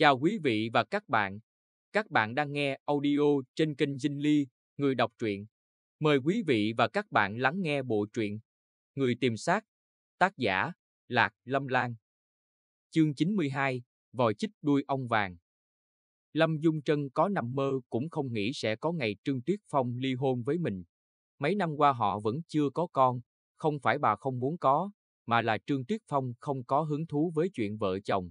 Chào quý vị và các bạn. Các bạn đang nghe audio trên kênh Dinh Ly, người đọc truyện. Mời quý vị và các bạn lắng nghe bộ truyện Người tìm xác, tác giả Lạc Lâm Lan. Chương 92, vòi chích đuôi ong vàng. Lâm Dung Trân có nằm mơ cũng không nghĩ sẽ có ngày Trương Tuyết Phong ly hôn với mình. Mấy năm qua họ vẫn chưa có con, không phải bà không muốn có, mà là Trương Tuyết Phong không có hứng thú với chuyện vợ chồng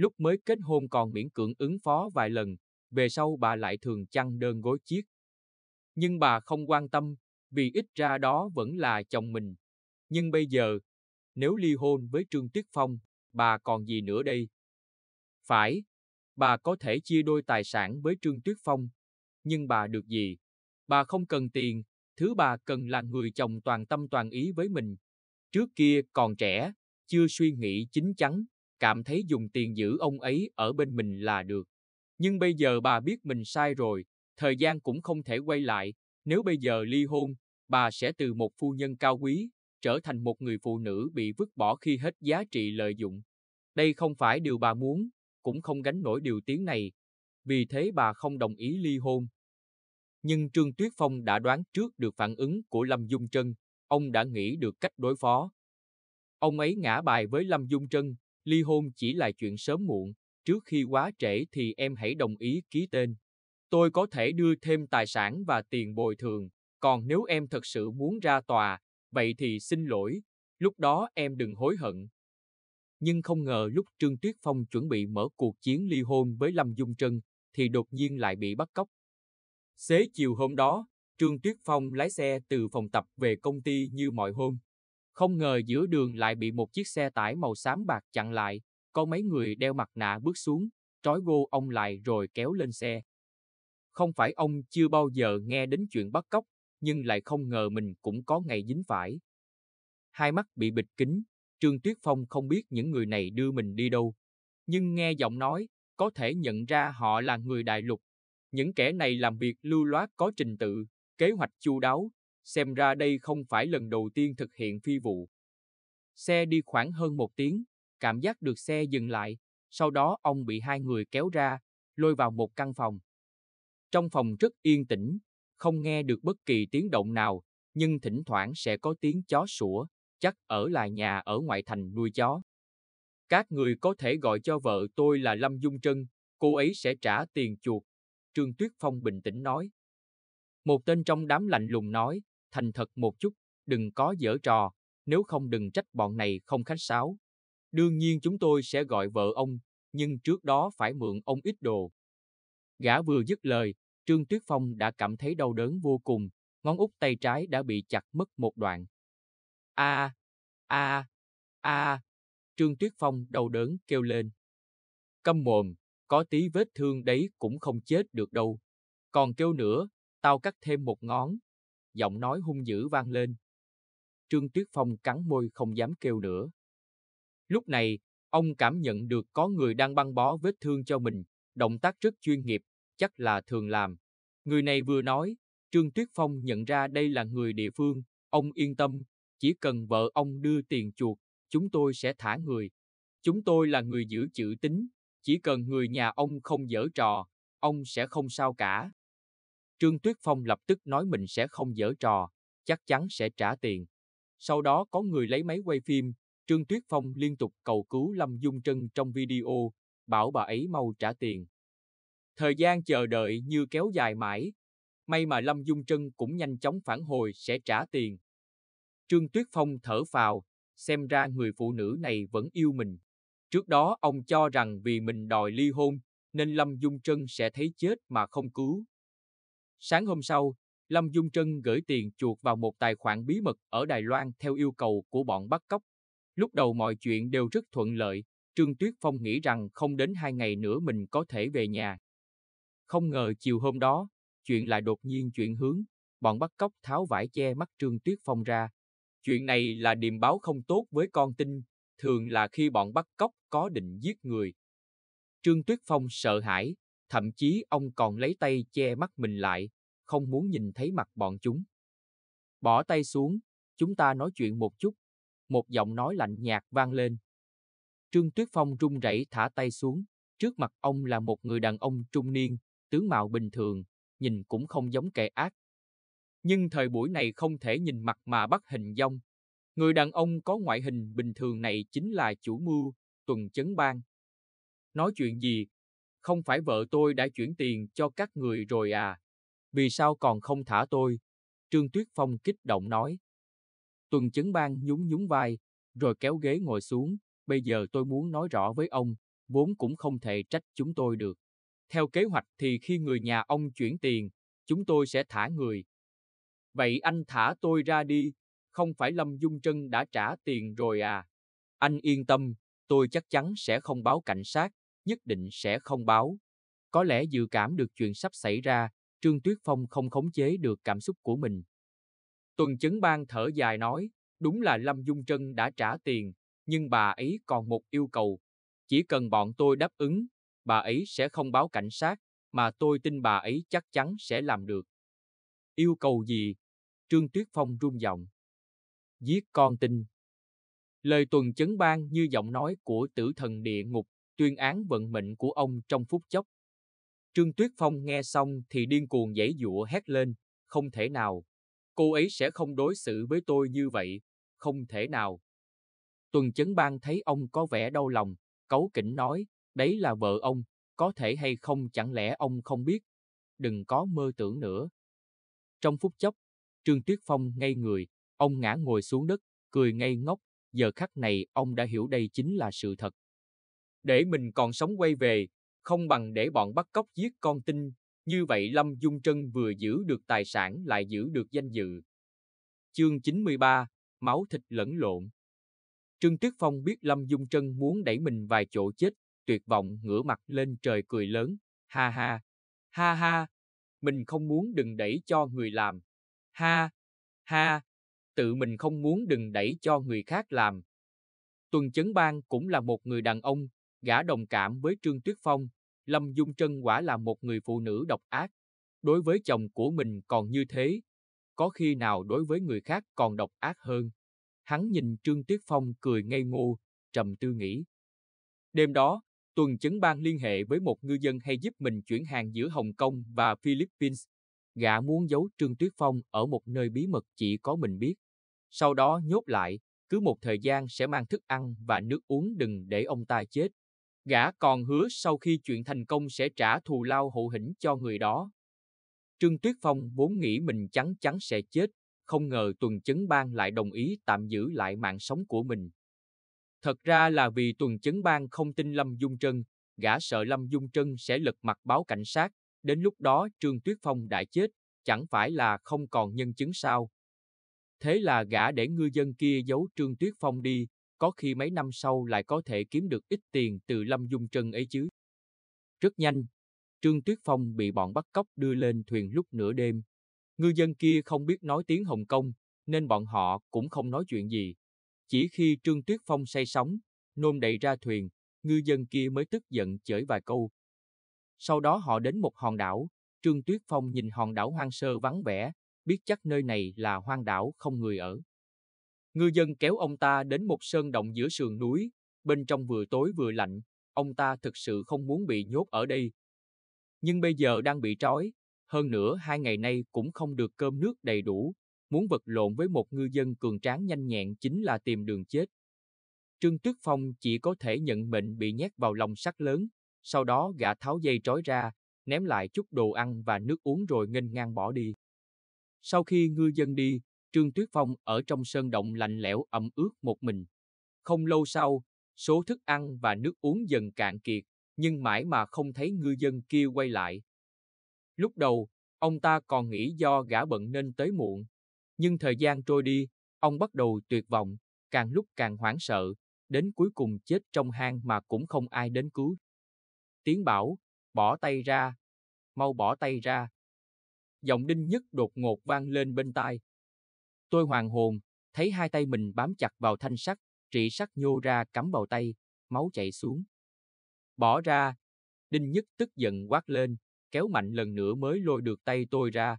Lúc mới kết hôn còn miễn cưỡng ứng phó vài lần, về sau bà lại thường chăn đơn gối chiếc. Nhưng bà không quan tâm, vì ít ra đó vẫn là chồng mình. Nhưng bây giờ, nếu ly hôn với Trương Tuyết Phong, bà còn gì nữa đây? Phải, bà có thể chia đôi tài sản với Trương Tuyết Phong, nhưng bà được gì? Bà không cần tiền, thứ bà cần là người chồng toàn tâm toàn ý với mình. Trước kia còn trẻ, chưa suy nghĩ chín chắn, cảm thấy dùng tiền giữ ông ấy ở bên mình là được. Nhưng bây giờ bà biết mình sai rồi, thời gian cũng không thể quay lại, nếu bây giờ ly hôn, bà sẽ từ một phu nhân cao quý, trở thành một người phụ nữ bị vứt bỏ khi hết giá trị lợi dụng. Đây không phải điều bà muốn, cũng không gánh nổi điều tiếng này, vì thế bà không đồng ý ly hôn. Nhưng Trương Tuyết Phong đã đoán trước được phản ứng của Lâm Dung Trân, ông đã nghĩ được cách đối phó. Ông ấy ngã bài với Lâm Dung Trân, ly hôn chỉ là chuyện sớm muộn, trước khi quá trễ thì em hãy đồng ý ký tên. Tôi có thể đưa thêm tài sản và tiền bồi thường, còn nếu em thật sự muốn ra tòa, vậy thì xin lỗi, lúc đó em đừng hối hận. Nhưng không ngờ lúc Trương Tuyết Phong chuẩn bị mở cuộc chiến ly hôn với Lâm Dung Trân, thì đột nhiên lại bị bắt cóc. Xế chiều hôm đó, Trương Tuyết Phong lái xe từ phòng tập về công ty như mọi hôm. Không ngờ giữa đường lại bị một chiếc xe tải màu xám bạc chặn lại, có mấy người đeo mặt nạ bước xuống, trói gô ông lại rồi kéo lên xe. Không phải ông chưa bao giờ nghe đến chuyện bắt cóc, nhưng lại không ngờ mình cũng có ngày dính phải. Hai mắt bị bịt kính, Trương Tuyết Phong không biết những người này đưa mình đi đâu. Nhưng nghe giọng nói, có thể nhận ra họ là người đại lục. Những kẻ này làm việc lưu loát có trình tự, kế hoạch chu đáo, Xem ra đây không phải lần đầu tiên thực hiện phi vụ. Xe đi khoảng hơn một tiếng, cảm giác được xe dừng lại, sau đó ông bị hai người kéo ra, lôi vào một căn phòng. Trong phòng rất yên tĩnh, không nghe được bất kỳ tiếng động nào, nhưng thỉnh thoảng sẽ có tiếng chó sủa, chắc ở là nhà ở ngoại thành nuôi chó. Các người có thể gọi cho vợ tôi là Lâm Dung Trân, cô ấy sẽ trả tiền chuộc Trương Tuyết Phong bình tĩnh nói. Một tên trong đám lạnh lùng nói, thành thật một chút, đừng có dở trò, nếu không đừng trách bọn này không khách sáo. Đương nhiên chúng tôi sẽ gọi vợ ông, nhưng trước đó phải mượn ông ít đồ. Gã vừa dứt lời, Trương Tuyết Phong đã cảm thấy đau đớn vô cùng, ngón út tay trái đã bị chặt mất một đoạn. A, a, a, Trương Tuyết Phong đau đớn kêu lên. Câm mồm, có tí vết thương đấy cũng không chết được đâu. Còn kêu nữa, tao cắt thêm một ngón, giọng nói hung dữ vang lên. Trương Tuyết Phong cắn môi không dám kêu nữa. Lúc này, ông cảm nhận được có người đang băng bó vết thương cho mình, động tác rất chuyên nghiệp, chắc là thường làm. Người này vừa nói, Trương Tuyết Phong nhận ra đây là người địa phương, ông yên tâm, chỉ cần vợ ông đưa tiền chuột, chúng tôi sẽ thả người. Chúng tôi là người giữ chữ tín, chỉ cần người nhà ông không dở trò, ông sẽ không sao cả. Trương Tuyết Phong lập tức nói mình sẽ không dở trò, chắc chắn sẽ trả tiền. Sau đó có người lấy máy quay phim, Trương Tuyết Phong liên tục cầu cứu Lâm Dung Trân trong video, bảo bà ấy mau trả tiền. Thời gian chờ đợi như kéo dài mãi, may mà Lâm Dung Trân cũng nhanh chóng phản hồi sẽ trả tiền. Trương Tuyết Phong thở phào, xem ra người phụ nữ này vẫn yêu mình. Trước đó ông cho rằng vì mình đòi ly hôn, nên Lâm Dung Trân sẽ thấy chết mà không cứu. Sáng hôm sau, Lâm Dung Trân gửi tiền chuột vào một tài khoản bí mật ở Đài Loan theo yêu cầu của bọn bắt cóc. Lúc đầu mọi chuyện đều rất thuận lợi, Trương Tuyết Phong nghĩ rằng không đến hai ngày nữa mình có thể về nhà. Không ngờ chiều hôm đó, chuyện lại đột nhiên chuyển hướng, bọn bắt cóc tháo vải che mắt Trương Tuyết Phong ra. Chuyện này là điềm báo không tốt với con tin, thường là khi bọn bắt cóc có định giết người. Trương Tuyết Phong sợ hãi, Thậm chí ông còn lấy tay che mắt mình lại, không muốn nhìn thấy mặt bọn chúng. Bỏ tay xuống, chúng ta nói chuyện một chút. Một giọng nói lạnh nhạt vang lên. Trương Tuyết Phong run rẩy thả tay xuống. Trước mặt ông là một người đàn ông trung niên, tướng mạo bình thường, nhìn cũng không giống kẻ ác. Nhưng thời buổi này không thể nhìn mặt mà bắt hình dong. Người đàn ông có ngoại hình bình thường này chính là chủ mưu, tuần chấn bang. Nói chuyện gì không phải vợ tôi đã chuyển tiền cho các người rồi à? Vì sao còn không thả tôi? Trương Tuyết Phong kích động nói. Tuần Chấn Bang nhún nhún vai, rồi kéo ghế ngồi xuống. Bây giờ tôi muốn nói rõ với ông, vốn cũng không thể trách chúng tôi được. Theo kế hoạch thì khi người nhà ông chuyển tiền, chúng tôi sẽ thả người. Vậy anh thả tôi ra đi, không phải Lâm Dung Trân đã trả tiền rồi à? Anh yên tâm, tôi chắc chắn sẽ không báo cảnh sát, nhất định sẽ không báo. Có lẽ dự cảm được chuyện sắp xảy ra, Trương Tuyết Phong không khống chế được cảm xúc của mình. Tuần chứng bang thở dài nói, đúng là Lâm Dung Trân đã trả tiền, nhưng bà ấy còn một yêu cầu. Chỉ cần bọn tôi đáp ứng, bà ấy sẽ không báo cảnh sát, mà tôi tin bà ấy chắc chắn sẽ làm được. Yêu cầu gì? Trương Tuyết Phong run giọng. Giết con tin. Lời tuần chấn bang như giọng nói của tử thần địa ngục tuyên án vận mệnh của ông trong phút chốc. Trương Tuyết Phong nghe xong thì điên cuồng giãy giụa hét lên, không thể nào, cô ấy sẽ không đối xử với tôi như vậy, không thể nào. Tuần Chấn Bang thấy ông có vẻ đau lòng, cấu kỉnh nói, đấy là vợ ông, có thể hay không chẳng lẽ ông không biết, đừng có mơ tưởng nữa. Trong phút chốc, Trương Tuyết Phong ngây người, ông ngã ngồi xuống đất, cười ngây ngốc, giờ khắc này ông đã hiểu đây chính là sự thật. Để mình còn sống quay về, không bằng để bọn bắt cóc giết con tin. Như vậy Lâm Dung Trân vừa giữ được tài sản lại giữ được danh dự. Chương 93, Máu thịt lẫn lộn Trương Tuyết Phong biết Lâm Dung Trân muốn đẩy mình vài chỗ chết, tuyệt vọng ngửa mặt lên trời cười lớn, ha ha, ha ha, mình không muốn đừng đẩy cho người làm, ha, ha, tự mình không muốn đừng đẩy cho người khác làm. Tuần Chấn Bang cũng là một người đàn ông, Gã đồng cảm với Trương Tuyết Phong, Lâm Dung Trân quả là một người phụ nữ độc ác. Đối với chồng của mình còn như thế, có khi nào đối với người khác còn độc ác hơn. Hắn nhìn Trương Tuyết Phong cười ngây ngô, trầm tư nghĩ. Đêm đó, tuần chứng ban liên hệ với một ngư dân hay giúp mình chuyển hàng giữa Hồng Kông và Philippines. Gã muốn giấu Trương Tuyết Phong ở một nơi bí mật chỉ có mình biết. Sau đó nhốt lại, cứ một thời gian sẽ mang thức ăn và nước uống đừng để ông ta chết. Gã còn hứa sau khi chuyện thành công sẽ trả thù lao hậu hĩnh cho người đó. Trương Tuyết Phong vốn nghĩ mình chắn chắn sẽ chết, không ngờ Tuần Chấn Bang lại đồng ý tạm giữ lại mạng sống của mình. Thật ra là vì Tuần Chấn Bang không tin Lâm Dung Trân, gã sợ Lâm Dung Trân sẽ lật mặt báo cảnh sát, đến lúc đó Trương Tuyết Phong đã chết, chẳng phải là không còn nhân chứng sao. Thế là gã để ngư dân kia giấu Trương Tuyết Phong đi, có khi mấy năm sau lại có thể kiếm được ít tiền từ Lâm Dung Trân ấy chứ. Rất nhanh, Trương Tuyết Phong bị bọn bắt cóc đưa lên thuyền lúc nửa đêm. Ngư dân kia không biết nói tiếng Hồng Kông, nên bọn họ cũng không nói chuyện gì. Chỉ khi Trương Tuyết Phong say sóng, nôn đầy ra thuyền, ngư dân kia mới tức giận chửi vài câu. Sau đó họ đến một hòn đảo, Trương Tuyết Phong nhìn hòn đảo hoang sơ vắng vẻ, biết chắc nơi này là hoang đảo không người ở. Ngư dân kéo ông ta đến một sơn động giữa sườn núi, bên trong vừa tối vừa lạnh, ông ta thực sự không muốn bị nhốt ở đây. Nhưng bây giờ đang bị trói, hơn nữa hai ngày nay cũng không được cơm nước đầy đủ, muốn vật lộn với một ngư dân cường tráng nhanh nhẹn chính là tìm đường chết. Trương Tước Phong chỉ có thể nhận mệnh bị nhét vào lòng sắt lớn, sau đó gã tháo dây trói ra, ném lại chút đồ ăn và nước uống rồi nghênh ngang bỏ đi. Sau khi ngư dân đi, Trương Tuyết Phong ở trong sơn động lạnh lẽo ẩm ướt một mình. Không lâu sau, số thức ăn và nước uống dần cạn kiệt, nhưng mãi mà không thấy ngư dân kia quay lại. Lúc đầu, ông ta còn nghĩ do gã bận nên tới muộn. Nhưng thời gian trôi đi, ông bắt đầu tuyệt vọng, càng lúc càng hoảng sợ, đến cuối cùng chết trong hang mà cũng không ai đến cứu. Tiến bảo, bỏ tay ra, mau bỏ tay ra. Giọng đinh nhất đột ngột vang lên bên tai. Tôi hoàng hồn, thấy hai tay mình bám chặt vào thanh sắt, trị sắt nhô ra cắm vào tay, máu chảy xuống. Bỏ ra, Đinh Nhất tức giận quát lên, kéo mạnh lần nữa mới lôi được tay tôi ra.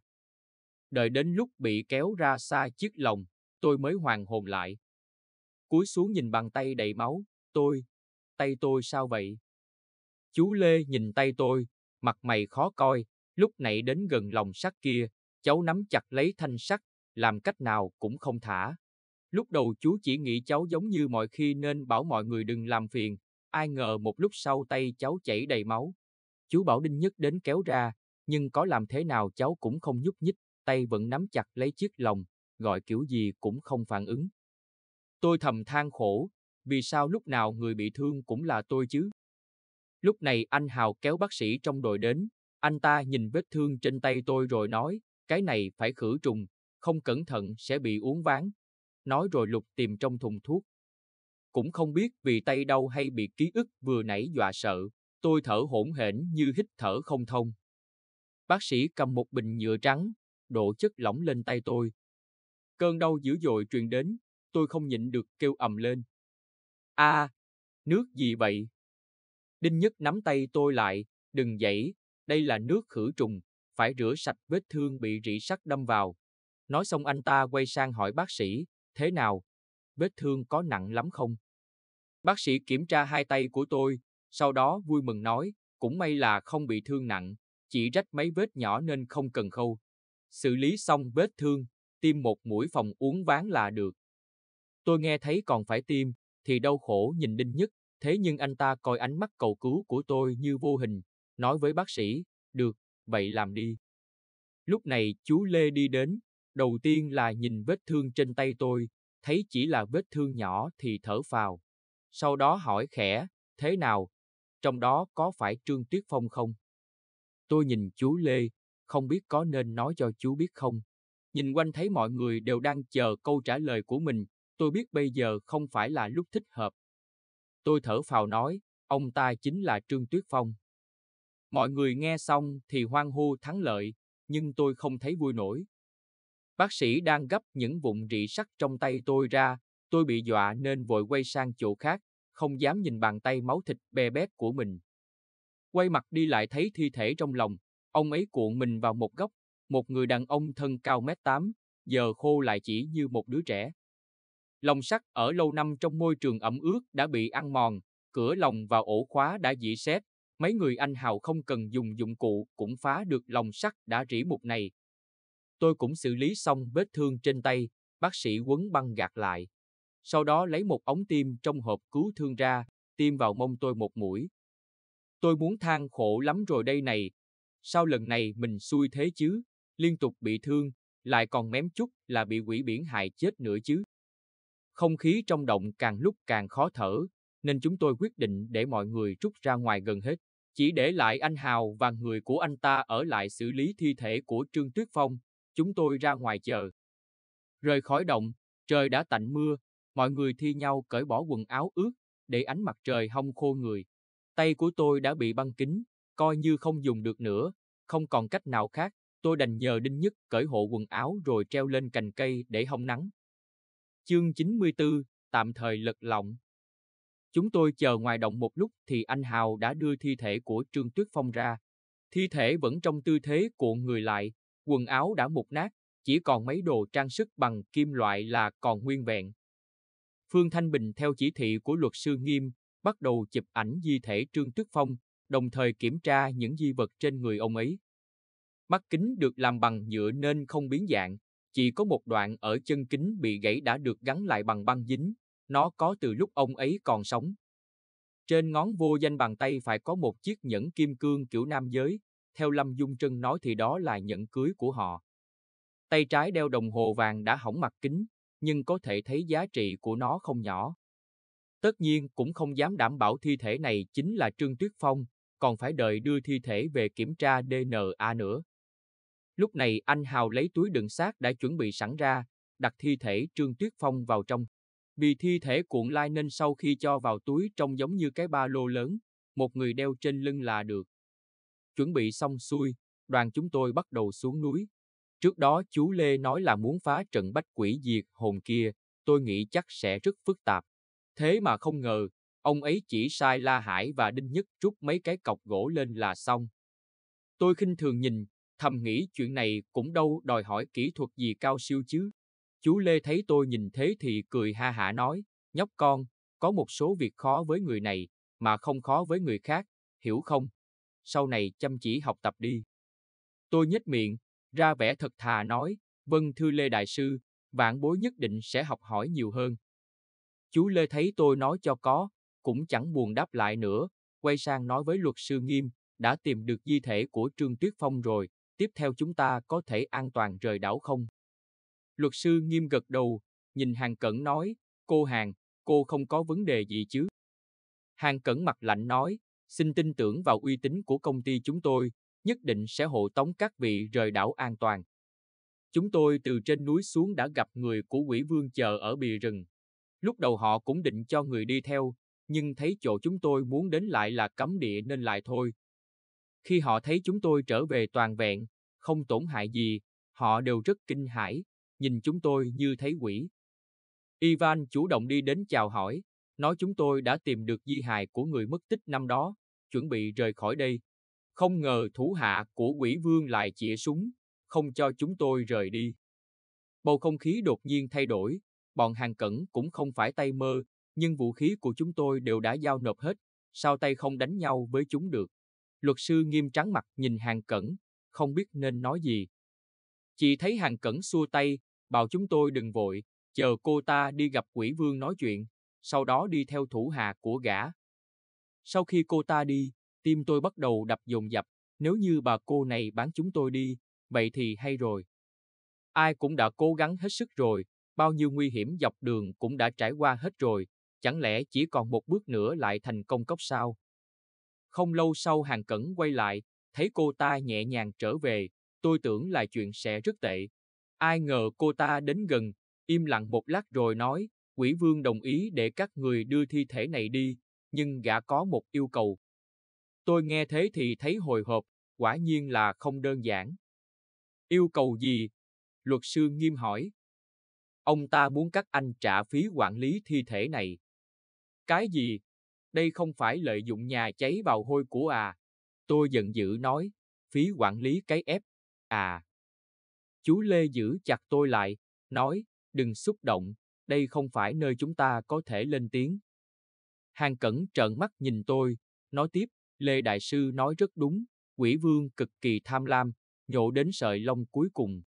Đợi đến lúc bị kéo ra xa chiếc lồng, tôi mới hoàng hồn lại. Cúi xuống nhìn bàn tay đầy máu, tôi, tay tôi sao vậy? Chú Lê nhìn tay tôi, mặt mày khó coi, lúc nãy đến gần lồng sắt kia, cháu nắm chặt lấy thanh sắt, làm cách nào cũng không thả. Lúc đầu chú chỉ nghĩ cháu giống như mọi khi nên bảo mọi người đừng làm phiền, ai ngờ một lúc sau tay cháu chảy đầy máu. Chú bảo Đinh Nhất đến kéo ra, nhưng có làm thế nào cháu cũng không nhúc nhích, tay vẫn nắm chặt lấy chiếc lồng, gọi kiểu gì cũng không phản ứng. Tôi thầm than khổ, vì sao lúc nào người bị thương cũng là tôi chứ? Lúc này anh Hào kéo bác sĩ trong đội đến, anh ta nhìn vết thương trên tay tôi rồi nói, cái này phải khử trùng, không cẩn thận sẽ bị uống ván. Nói rồi Lục tìm trong thùng thuốc. Cũng không biết vì tay đau hay bị ký ức vừa nãy dọa sợ, tôi thở hổn hển như hít thở không thông. Bác sĩ cầm một bình nhựa trắng, đổ chất lỏng lên tay tôi. Cơn đau dữ dội truyền đến, tôi không nhịn được kêu ầm lên. A, à, nước gì vậy? Đinh Nhất nắm tay tôi lại, đừng dậy, đây là nước khử trùng, phải rửa sạch vết thương bị rỉ sắt đâm vào. Nói xong anh ta quay sang hỏi bác sĩ, thế nào? Vết thương có nặng lắm không? Bác sĩ kiểm tra hai tay của tôi, sau đó vui mừng nói, cũng may là không bị thương nặng, chỉ rách mấy vết nhỏ nên không cần khâu. Xử lý xong vết thương, tiêm một mũi phòng uống ván là được. Tôi nghe thấy còn phải tiêm, thì đau khổ nhìn Đinh Nhất, thế nhưng anh ta coi ánh mắt cầu cứu của tôi như vô hình, nói với bác sĩ, được, vậy làm đi. Lúc này chú Lê đi đến, Đầu tiên là nhìn vết thương trên tay tôi, thấy chỉ là vết thương nhỏ thì thở phào. Sau đó hỏi khẽ, thế nào? Trong đó có phải Trương Tuyết Phong không? Tôi nhìn chú Lê, không biết có nên nói cho chú biết không. Nhìn quanh thấy mọi người đều đang chờ câu trả lời của mình, tôi biết bây giờ không phải là lúc thích hợp. Tôi thở phào nói, ông ta chính là Trương Tuyết Phong. Mọi người nghe xong thì hoan hô thắng lợi, nhưng tôi không thấy vui nổi. Bác sĩ đang gấp những vụn rị sắt trong tay tôi ra, tôi bị dọa nên vội quay sang chỗ khác, không dám nhìn bàn tay máu thịt bè bét của mình. Quay mặt đi lại thấy thi thể trong lòng, ông ấy cuộn mình vào một góc, một người đàn ông thân cao mét tám, giờ khô lại chỉ như một đứa trẻ. Lòng sắt ở lâu năm trong môi trường ẩm ướt đã bị ăn mòn, cửa lòng và ổ khóa đã dỉ xét, mấy người anh hào không cần dùng dụng cụ cũng phá được lòng sắt đã rỉ mục này, Tôi cũng xử lý xong vết thương trên tay, bác sĩ quấn băng gạt lại. Sau đó lấy một ống tiêm trong hộp cứu thương ra, tiêm vào mông tôi một mũi. Tôi muốn than khổ lắm rồi đây này. Sao lần này mình xui thế chứ? Liên tục bị thương, lại còn mém chút là bị quỷ biển hại chết nữa chứ. Không khí trong động càng lúc càng khó thở, nên chúng tôi quyết định để mọi người rút ra ngoài gần hết. Chỉ để lại anh Hào và người của anh ta ở lại xử lý thi thể của Trương Tuyết Phong, chúng tôi ra ngoài chờ. Rời khỏi động, trời đã tạnh mưa, mọi người thi nhau cởi bỏ quần áo ướt, để ánh mặt trời hong khô người. Tay của tôi đã bị băng kính, coi như không dùng được nữa, không còn cách nào khác, tôi đành nhờ Đinh Nhất cởi hộ quần áo rồi treo lên cành cây để hong nắng. Chương 94, tạm thời lật lọng. Chúng tôi chờ ngoài động một lúc thì anh Hào đã đưa thi thể của Trương Tuyết Phong ra. Thi thể vẫn trong tư thế cuộn người lại, Quần áo đã mục nát, chỉ còn mấy đồ trang sức bằng kim loại là còn nguyên vẹn. Phương Thanh Bình theo chỉ thị của luật sư Nghiêm, bắt đầu chụp ảnh di thể Trương Tức Phong, đồng thời kiểm tra những di vật trên người ông ấy. Mắt kính được làm bằng nhựa nên không biến dạng, chỉ có một đoạn ở chân kính bị gãy đã được gắn lại bằng băng dính, nó có từ lúc ông ấy còn sống. Trên ngón vô danh bàn tay phải có một chiếc nhẫn kim cương kiểu nam giới, theo Lâm Dung Trân nói thì đó là nhẫn cưới của họ. Tay trái đeo đồng hồ vàng đã hỏng mặt kính, nhưng có thể thấy giá trị của nó không nhỏ. Tất nhiên cũng không dám đảm bảo thi thể này chính là Trương Tuyết Phong, còn phải đợi đưa thi thể về kiểm tra DNA nữa. Lúc này anh Hào lấy túi đựng xác đã chuẩn bị sẵn ra, đặt thi thể Trương Tuyết Phong vào trong. Vì thi thể cuộn lai nên sau khi cho vào túi trông giống như cái ba lô lớn, một người đeo trên lưng là được. Chuẩn bị xong xuôi, đoàn chúng tôi bắt đầu xuống núi. Trước đó chú Lê nói là muốn phá trận bách quỷ diệt hồn kia, tôi nghĩ chắc sẽ rất phức tạp. Thế mà không ngờ, ông ấy chỉ sai La Hải và Đinh Nhất rút mấy cái cọc gỗ lên là xong. Tôi khinh thường nhìn, thầm nghĩ chuyện này cũng đâu đòi hỏi kỹ thuật gì cao siêu chứ. Chú Lê thấy tôi nhìn thế thì cười ha hả nói, nhóc con, có một số việc khó với người này, mà không khó với người khác, hiểu không? sau này chăm chỉ học tập đi. Tôi nhếch miệng, ra vẻ thật thà nói, vâng thưa Lê Đại Sư, vạn bối nhất định sẽ học hỏi nhiều hơn. Chú Lê thấy tôi nói cho có, cũng chẳng buồn đáp lại nữa, quay sang nói với luật sư nghiêm, đã tìm được di thể của Trương Tuyết Phong rồi, tiếp theo chúng ta có thể an toàn rời đảo không? Luật sư nghiêm gật đầu, nhìn Hàng Cẩn nói, cô Hàng, cô không có vấn đề gì chứ? Hàng Cẩn mặt lạnh nói, xin tin tưởng vào uy tín của công ty chúng tôi, nhất định sẽ hộ tống các vị rời đảo an toàn. Chúng tôi từ trên núi xuống đã gặp người của quỷ vương chờ ở bìa rừng. Lúc đầu họ cũng định cho người đi theo, nhưng thấy chỗ chúng tôi muốn đến lại là cấm địa nên lại thôi. Khi họ thấy chúng tôi trở về toàn vẹn, không tổn hại gì, họ đều rất kinh hãi, nhìn chúng tôi như thấy quỷ. Ivan chủ động đi đến chào hỏi, nói chúng tôi đã tìm được di hài của người mất tích năm đó, chuẩn bị rời khỏi đây. Không ngờ thủ hạ của quỷ vương lại chĩa súng, không cho chúng tôi rời đi. Bầu không khí đột nhiên thay đổi, bọn hàng cẩn cũng không phải tay mơ, nhưng vũ khí của chúng tôi đều đã giao nộp hết, sao tay không đánh nhau với chúng được. Luật sư nghiêm trắng mặt nhìn hàng cẩn, không biết nên nói gì. Chỉ thấy hàng cẩn xua tay, bảo chúng tôi đừng vội, chờ cô ta đi gặp quỷ vương nói chuyện, sau đó đi theo thủ hạ của gã, sau khi cô ta đi, tim tôi bắt đầu đập dồn dập, nếu như bà cô này bán chúng tôi đi, vậy thì hay rồi. Ai cũng đã cố gắng hết sức rồi, bao nhiêu nguy hiểm dọc đường cũng đã trải qua hết rồi, chẳng lẽ chỉ còn một bước nữa lại thành công cốc sao? Không lâu sau hàng cẩn quay lại, thấy cô ta nhẹ nhàng trở về, tôi tưởng là chuyện sẽ rất tệ. Ai ngờ cô ta đến gần, im lặng một lát rồi nói, quỷ vương đồng ý để các người đưa thi thể này đi, nhưng gã có một yêu cầu. Tôi nghe thế thì thấy hồi hộp, quả nhiên là không đơn giản. Yêu cầu gì? Luật sư nghiêm hỏi. Ông ta muốn các anh trả phí quản lý thi thể này. Cái gì? Đây không phải lợi dụng nhà cháy vào hôi của à? Tôi giận dữ nói, phí quản lý cái ép, à. Chú Lê giữ chặt tôi lại, nói, đừng xúc động, đây không phải nơi chúng ta có thể lên tiếng, Hàng Cẩn trợn mắt nhìn tôi, nói tiếp, Lê Đại Sư nói rất đúng, quỷ vương cực kỳ tham lam, nhổ đến sợi lông cuối cùng.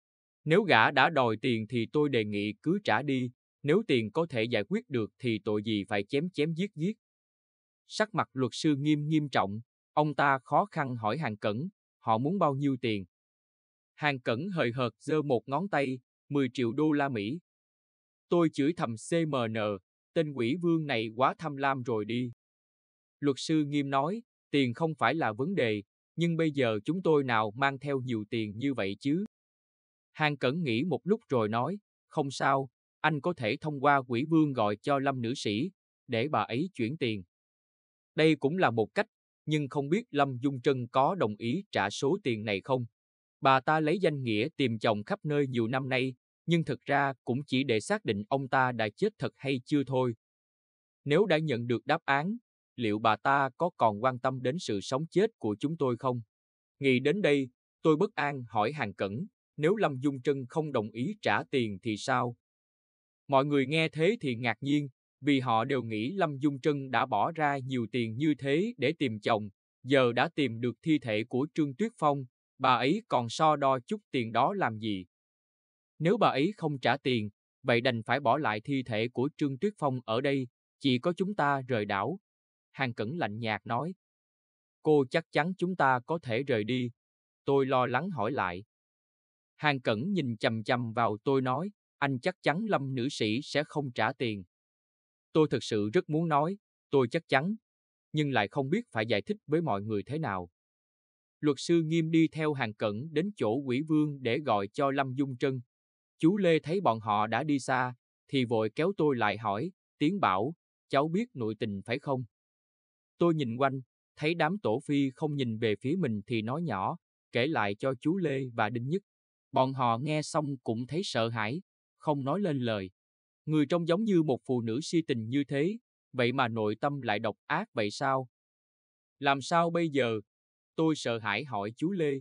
Nếu gã đã đòi tiền thì tôi đề nghị cứ trả đi, nếu tiền có thể giải quyết được thì tội gì phải chém chém giết giết. Sắc mặt luật sư nghiêm nghiêm trọng, ông ta khó khăn hỏi Hàng Cẩn, họ muốn bao nhiêu tiền. Hàng Cẩn hời hợt giơ một ngón tay, 10 triệu đô la Mỹ. Tôi chửi thầm CMN, tên quỷ vương này quá tham lam rồi đi. Luật sư nghiêm nói, tiền không phải là vấn đề, nhưng bây giờ chúng tôi nào mang theo nhiều tiền như vậy chứ? Hàng Cẩn nghĩ một lúc rồi nói, không sao, anh có thể thông qua quỷ vương gọi cho Lâm nữ sĩ, để bà ấy chuyển tiền. Đây cũng là một cách, nhưng không biết Lâm Dung Trân có đồng ý trả số tiền này không. Bà ta lấy danh nghĩa tìm chồng khắp nơi nhiều năm nay, nhưng thực ra cũng chỉ để xác định ông ta đã chết thật hay chưa thôi. Nếu đã nhận được đáp án, liệu bà ta có còn quan tâm đến sự sống chết của chúng tôi không? Nghĩ đến đây, tôi bất an hỏi hàng cẩn, nếu Lâm Dung Trân không đồng ý trả tiền thì sao? Mọi người nghe thế thì ngạc nhiên, vì họ đều nghĩ Lâm Dung Trân đã bỏ ra nhiều tiền như thế để tìm chồng, giờ đã tìm được thi thể của Trương Tuyết Phong, bà ấy còn so đo chút tiền đó làm gì? Nếu bà ấy không trả tiền, vậy đành phải bỏ lại thi thể của Trương Tuyết Phong ở đây, chỉ có chúng ta rời đảo. Hàng Cẩn lạnh nhạt nói. Cô chắc chắn chúng ta có thể rời đi. Tôi lo lắng hỏi lại. Hàng Cẩn nhìn chầm chầm vào tôi nói, anh chắc chắn Lâm nữ sĩ sẽ không trả tiền. Tôi thực sự rất muốn nói, tôi chắc chắn, nhưng lại không biết phải giải thích với mọi người thế nào. Luật sư nghiêm đi theo Hàng Cẩn đến chỗ quỷ vương để gọi cho Lâm Dung Trân. Chú Lê thấy bọn họ đã đi xa, thì vội kéo tôi lại hỏi, Tiến bảo, cháu biết nội tình phải không? Tôi nhìn quanh, thấy đám tổ phi không nhìn về phía mình thì nói nhỏ, kể lại cho chú Lê và Đinh Nhất. Bọn họ nghe xong cũng thấy sợ hãi, không nói lên lời. Người trông giống như một phụ nữ si tình như thế, vậy mà nội tâm lại độc ác vậy sao? Làm sao bây giờ? Tôi sợ hãi hỏi chú Lê.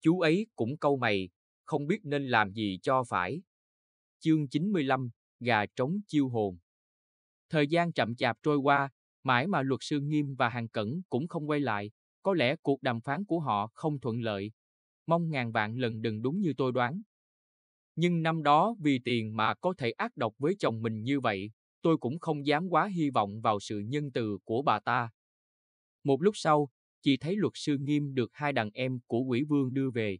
Chú ấy cũng câu mày, không biết nên làm gì cho phải. Chương 95, gà trống chiêu hồn. Thời gian chậm chạp trôi qua, mãi mà luật sư Nghiêm và Hàng Cẩn cũng không quay lại, có lẽ cuộc đàm phán của họ không thuận lợi. Mong ngàn vạn lần đừng đúng như tôi đoán. Nhưng năm đó vì tiền mà có thể ác độc với chồng mình như vậy, tôi cũng không dám quá hy vọng vào sự nhân từ của bà ta. Một lúc sau, chị thấy luật sư Nghiêm được hai đàn em của quỷ vương đưa về,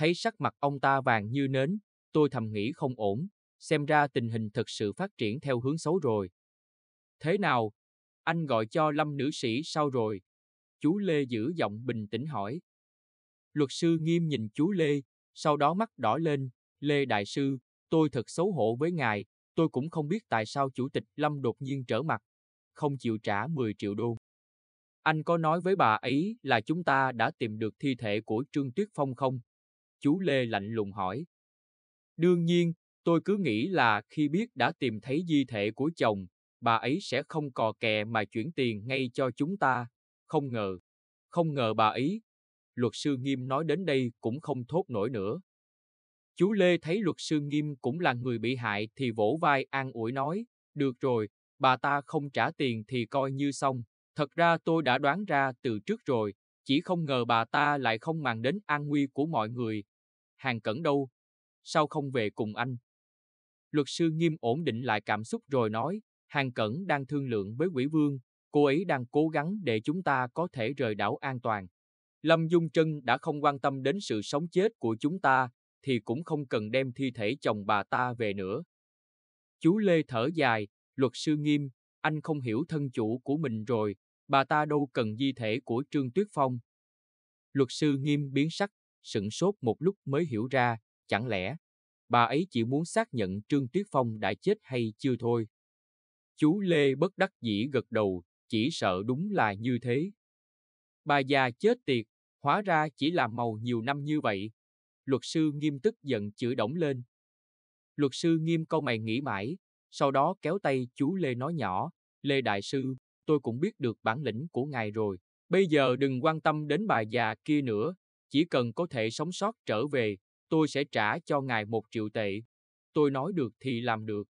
Thấy sắc mặt ông ta vàng như nến, tôi thầm nghĩ không ổn, xem ra tình hình thực sự phát triển theo hướng xấu rồi. Thế nào? Anh gọi cho Lâm nữ sĩ sao rồi? Chú Lê giữ giọng bình tĩnh hỏi. Luật sư nghiêm nhìn chú Lê, sau đó mắt đỏ lên, Lê Đại Sư, tôi thật xấu hổ với ngài, tôi cũng không biết tại sao chủ tịch Lâm đột nhiên trở mặt, không chịu trả 10 triệu đô. Anh có nói với bà ấy là chúng ta đã tìm được thi thể của Trương Tuyết Phong không? chú Lê lạnh lùng hỏi. Đương nhiên, tôi cứ nghĩ là khi biết đã tìm thấy di thể của chồng, bà ấy sẽ không cò kè mà chuyển tiền ngay cho chúng ta. Không ngờ, không ngờ bà ấy. Luật sư Nghiêm nói đến đây cũng không thốt nổi nữa. Chú Lê thấy luật sư Nghiêm cũng là người bị hại thì vỗ vai an ủi nói, được rồi, bà ta không trả tiền thì coi như xong. Thật ra tôi đã đoán ra từ trước rồi, chỉ không ngờ bà ta lại không màng đến an nguy của mọi người, Hàng Cẩn đâu? Sao không về cùng anh? Luật sư nghiêm ổn định lại cảm xúc rồi nói, Hàng Cẩn đang thương lượng với quỷ vương, cô ấy đang cố gắng để chúng ta có thể rời đảo an toàn. Lâm Dung Trân đã không quan tâm đến sự sống chết của chúng ta, thì cũng không cần đem thi thể chồng bà ta về nữa. Chú Lê thở dài, luật sư nghiêm, anh không hiểu thân chủ của mình rồi, bà ta đâu cần di thể của Trương Tuyết Phong. Luật sư nghiêm biến sắc, sửng sốt một lúc mới hiểu ra, chẳng lẽ bà ấy chỉ muốn xác nhận Trương Tuyết Phong đã chết hay chưa thôi. Chú Lê bất đắc dĩ gật đầu, chỉ sợ đúng là như thế. Bà già chết tiệt, hóa ra chỉ là màu nhiều năm như vậy. Luật sư nghiêm tức giận chửi đổng lên. Luật sư nghiêm câu mày nghĩ mãi, sau đó kéo tay chú Lê nói nhỏ, Lê Đại Sư, tôi cũng biết được bản lĩnh của ngài rồi. Bây giờ đừng quan tâm đến bà già kia nữa, chỉ cần có thể sống sót trở về, tôi sẽ trả cho ngài một triệu tệ. Tôi nói được thì làm được.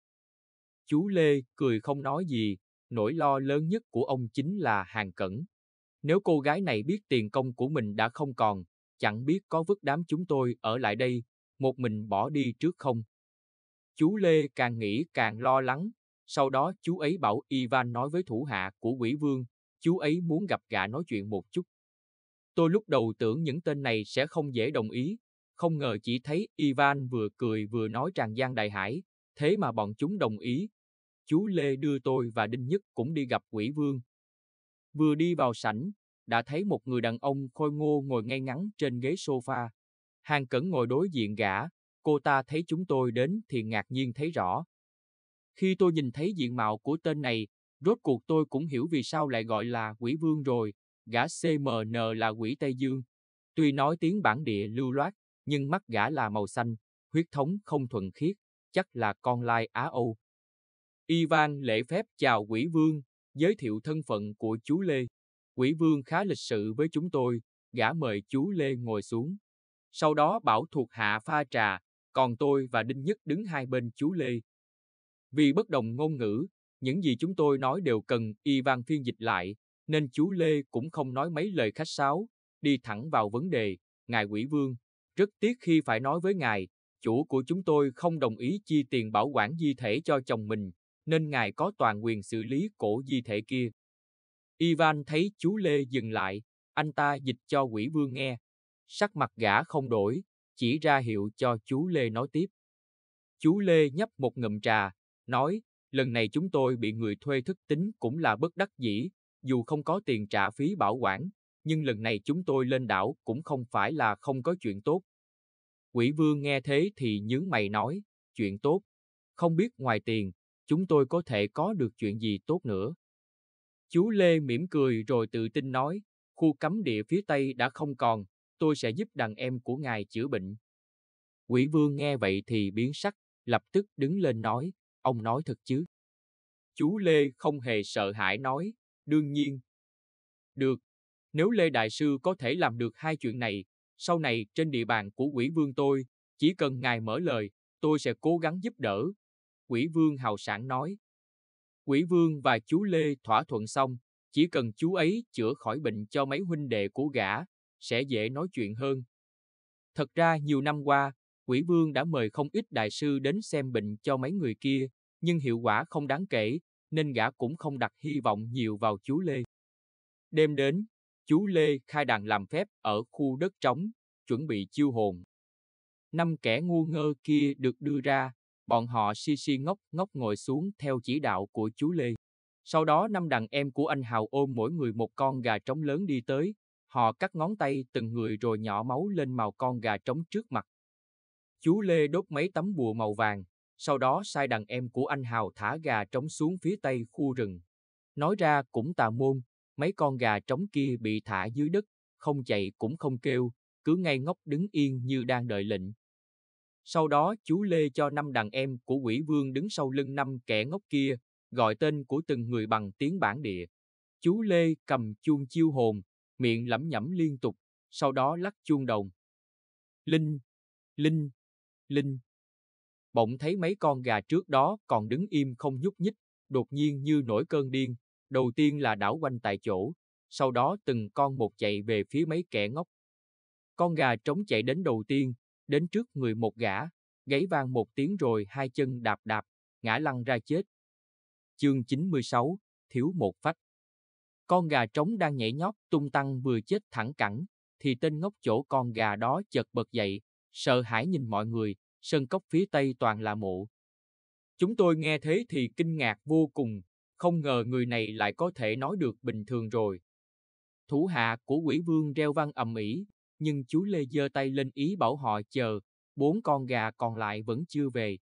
Chú Lê cười không nói gì, nỗi lo lớn nhất của ông chính là hàng cẩn. Nếu cô gái này biết tiền công của mình đã không còn, chẳng biết có vứt đám chúng tôi ở lại đây, một mình bỏ đi trước không. Chú Lê càng nghĩ càng lo lắng, sau đó chú ấy bảo Ivan nói với thủ hạ của quỷ vương, chú ấy muốn gặp gã nói chuyện một chút. Tôi lúc đầu tưởng những tên này sẽ không dễ đồng ý, không ngờ chỉ thấy Ivan vừa cười vừa nói tràn gian đại hải, thế mà bọn chúng đồng ý. Chú Lê đưa tôi và Đinh Nhất cũng đi gặp quỷ vương. Vừa đi vào sảnh, đã thấy một người đàn ông khôi ngô ngồi ngay ngắn trên ghế sofa. Hàng Cẩn ngồi đối diện gã, cô ta thấy chúng tôi đến thì ngạc nhiên thấy rõ. Khi tôi nhìn thấy diện mạo của tên này, rốt cuộc tôi cũng hiểu vì sao lại gọi là quỷ vương rồi, gã CMN là quỷ Tây Dương. Tuy nói tiếng bản địa lưu loát, nhưng mắt gã là màu xanh, huyết thống không thuần khiết, chắc là con lai Á-Âu. Ivan lễ phép chào quỷ vương, giới thiệu thân phận của chú Lê. Quỷ vương khá lịch sự với chúng tôi, gã mời chú Lê ngồi xuống. Sau đó bảo thuộc hạ pha trà, còn tôi và Đinh Nhất đứng hai bên chú Lê. Vì bất đồng ngôn ngữ, những gì chúng tôi nói đều cần Ivan phiên dịch lại, nên chú Lê cũng không nói mấy lời khách sáo, đi thẳng vào vấn đề, ngài quỷ vương, rất tiếc khi phải nói với ngài, chủ của chúng tôi không đồng ý chi tiền bảo quản di thể cho chồng mình, nên ngài có toàn quyền xử lý cổ di thể kia. Ivan thấy chú Lê dừng lại, anh ta dịch cho quỷ vương nghe. Sắc mặt gã không đổi, chỉ ra hiệu cho chú Lê nói tiếp. Chú Lê nhấp một ngụm trà, nói, lần này chúng tôi bị người thuê thức tính cũng là bất đắc dĩ, dù không có tiền trả phí bảo quản, nhưng lần này chúng tôi lên đảo cũng không phải là không có chuyện tốt. Quỷ vương nghe thế thì nhướng mày nói, chuyện tốt. Không biết ngoài tiền, chúng tôi có thể có được chuyện gì tốt nữa. Chú Lê mỉm cười rồi tự tin nói, khu cấm địa phía Tây đã không còn, tôi sẽ giúp đàn em của ngài chữa bệnh. Quỷ vương nghe vậy thì biến sắc, lập tức đứng lên nói, ông nói thật chứ. Chú Lê không hề sợ hãi nói, Đương nhiên. Được. Nếu Lê Đại Sư có thể làm được hai chuyện này, sau này trên địa bàn của quỷ vương tôi, chỉ cần ngài mở lời, tôi sẽ cố gắng giúp đỡ. Quỷ vương hào sản nói. Quỷ vương và chú Lê thỏa thuận xong, chỉ cần chú ấy chữa khỏi bệnh cho mấy huynh đệ của gã, sẽ dễ nói chuyện hơn. Thật ra nhiều năm qua, quỷ vương đã mời không ít đại sư đến xem bệnh cho mấy người kia, nhưng hiệu quả không đáng kể, nên gã cũng không đặt hy vọng nhiều vào chú Lê. Đêm đến, chú Lê khai đàn làm phép ở khu đất trống, chuẩn bị chiêu hồn. Năm kẻ ngu ngơ kia được đưa ra, bọn họ si si ngốc ngốc ngồi xuống theo chỉ đạo của chú Lê. Sau đó năm đàn em của anh Hào ôm mỗi người một con gà trống lớn đi tới, họ cắt ngón tay từng người rồi nhỏ máu lên màu con gà trống trước mặt. Chú Lê đốt mấy tấm bùa màu vàng, sau đó sai đàn em của anh Hào thả gà trống xuống phía tây khu rừng. Nói ra cũng tà môn, mấy con gà trống kia bị thả dưới đất, không chạy cũng không kêu, cứ ngay ngóc đứng yên như đang đợi lệnh. Sau đó chú Lê cho năm đàn em của quỷ vương đứng sau lưng năm kẻ ngốc kia, gọi tên của từng người bằng tiếng bản địa. Chú Lê cầm chuông chiêu hồn, miệng lẩm nhẩm liên tục, sau đó lắc chuông đồng. Linh, Linh, Linh bỗng thấy mấy con gà trước đó còn đứng im không nhúc nhích, đột nhiên như nổi cơn điên, đầu tiên là đảo quanh tại chỗ, sau đó từng con một chạy về phía mấy kẻ ngốc. Con gà trống chạy đến đầu tiên, đến trước người một gã, gáy vang một tiếng rồi hai chân đạp đạp, ngã lăn ra chết. Chương 96, thiếu một phách. Con gà trống đang nhảy nhót tung tăng vừa chết thẳng cẳng, thì tên ngốc chỗ con gà đó chợt bật dậy, sợ hãi nhìn mọi người, Sân cốc phía tây toàn là mộ. Chúng tôi nghe thế thì kinh ngạc vô cùng, không ngờ người này lại có thể nói được bình thường rồi. Thủ hạ của quỷ vương reo vang ầm ĩ, nhưng chú Lê giơ tay lên ý bảo họ chờ, bốn con gà còn lại vẫn chưa về.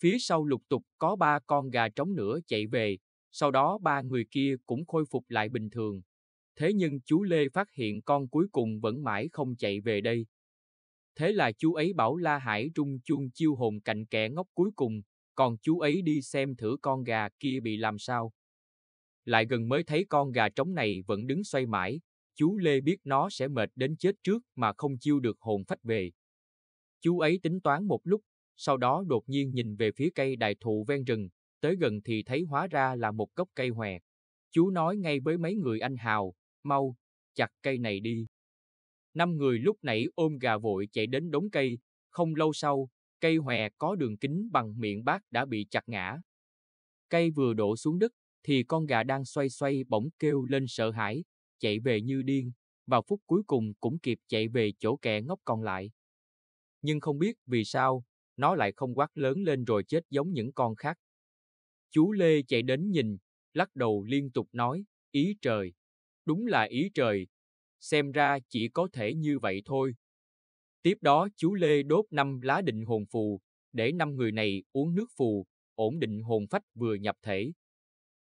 Phía sau lục tục có ba con gà trống nữa chạy về, sau đó ba người kia cũng khôi phục lại bình thường. Thế nhưng chú Lê phát hiện con cuối cùng vẫn mãi không chạy về đây, Thế là chú ấy bảo La Hải rung chuông chiêu hồn cạnh kẻ ngốc cuối cùng, còn chú ấy đi xem thử con gà kia bị làm sao. Lại gần mới thấy con gà trống này vẫn đứng xoay mãi, chú Lê biết nó sẽ mệt đến chết trước mà không chiêu được hồn phách về. Chú ấy tính toán một lúc, sau đó đột nhiên nhìn về phía cây đại thụ ven rừng, tới gần thì thấy hóa ra là một gốc cây hòe. Chú nói ngay với mấy người anh Hào, mau, chặt cây này đi. Năm người lúc nãy ôm gà vội chạy đến đống cây, không lâu sau, cây hòe có đường kính bằng miệng bát đã bị chặt ngã. Cây vừa đổ xuống đất, thì con gà đang xoay xoay bỗng kêu lên sợ hãi, chạy về như điên, vào phút cuối cùng cũng kịp chạy về chỗ kẻ ngốc còn lại. Nhưng không biết vì sao, nó lại không quát lớn lên rồi chết giống những con khác. Chú Lê chạy đến nhìn, lắc đầu liên tục nói, ý trời. Đúng là ý trời, xem ra chỉ có thể như vậy thôi. Tiếp đó chú Lê đốt năm lá định hồn phù, để năm người này uống nước phù, ổn định hồn phách vừa nhập thể.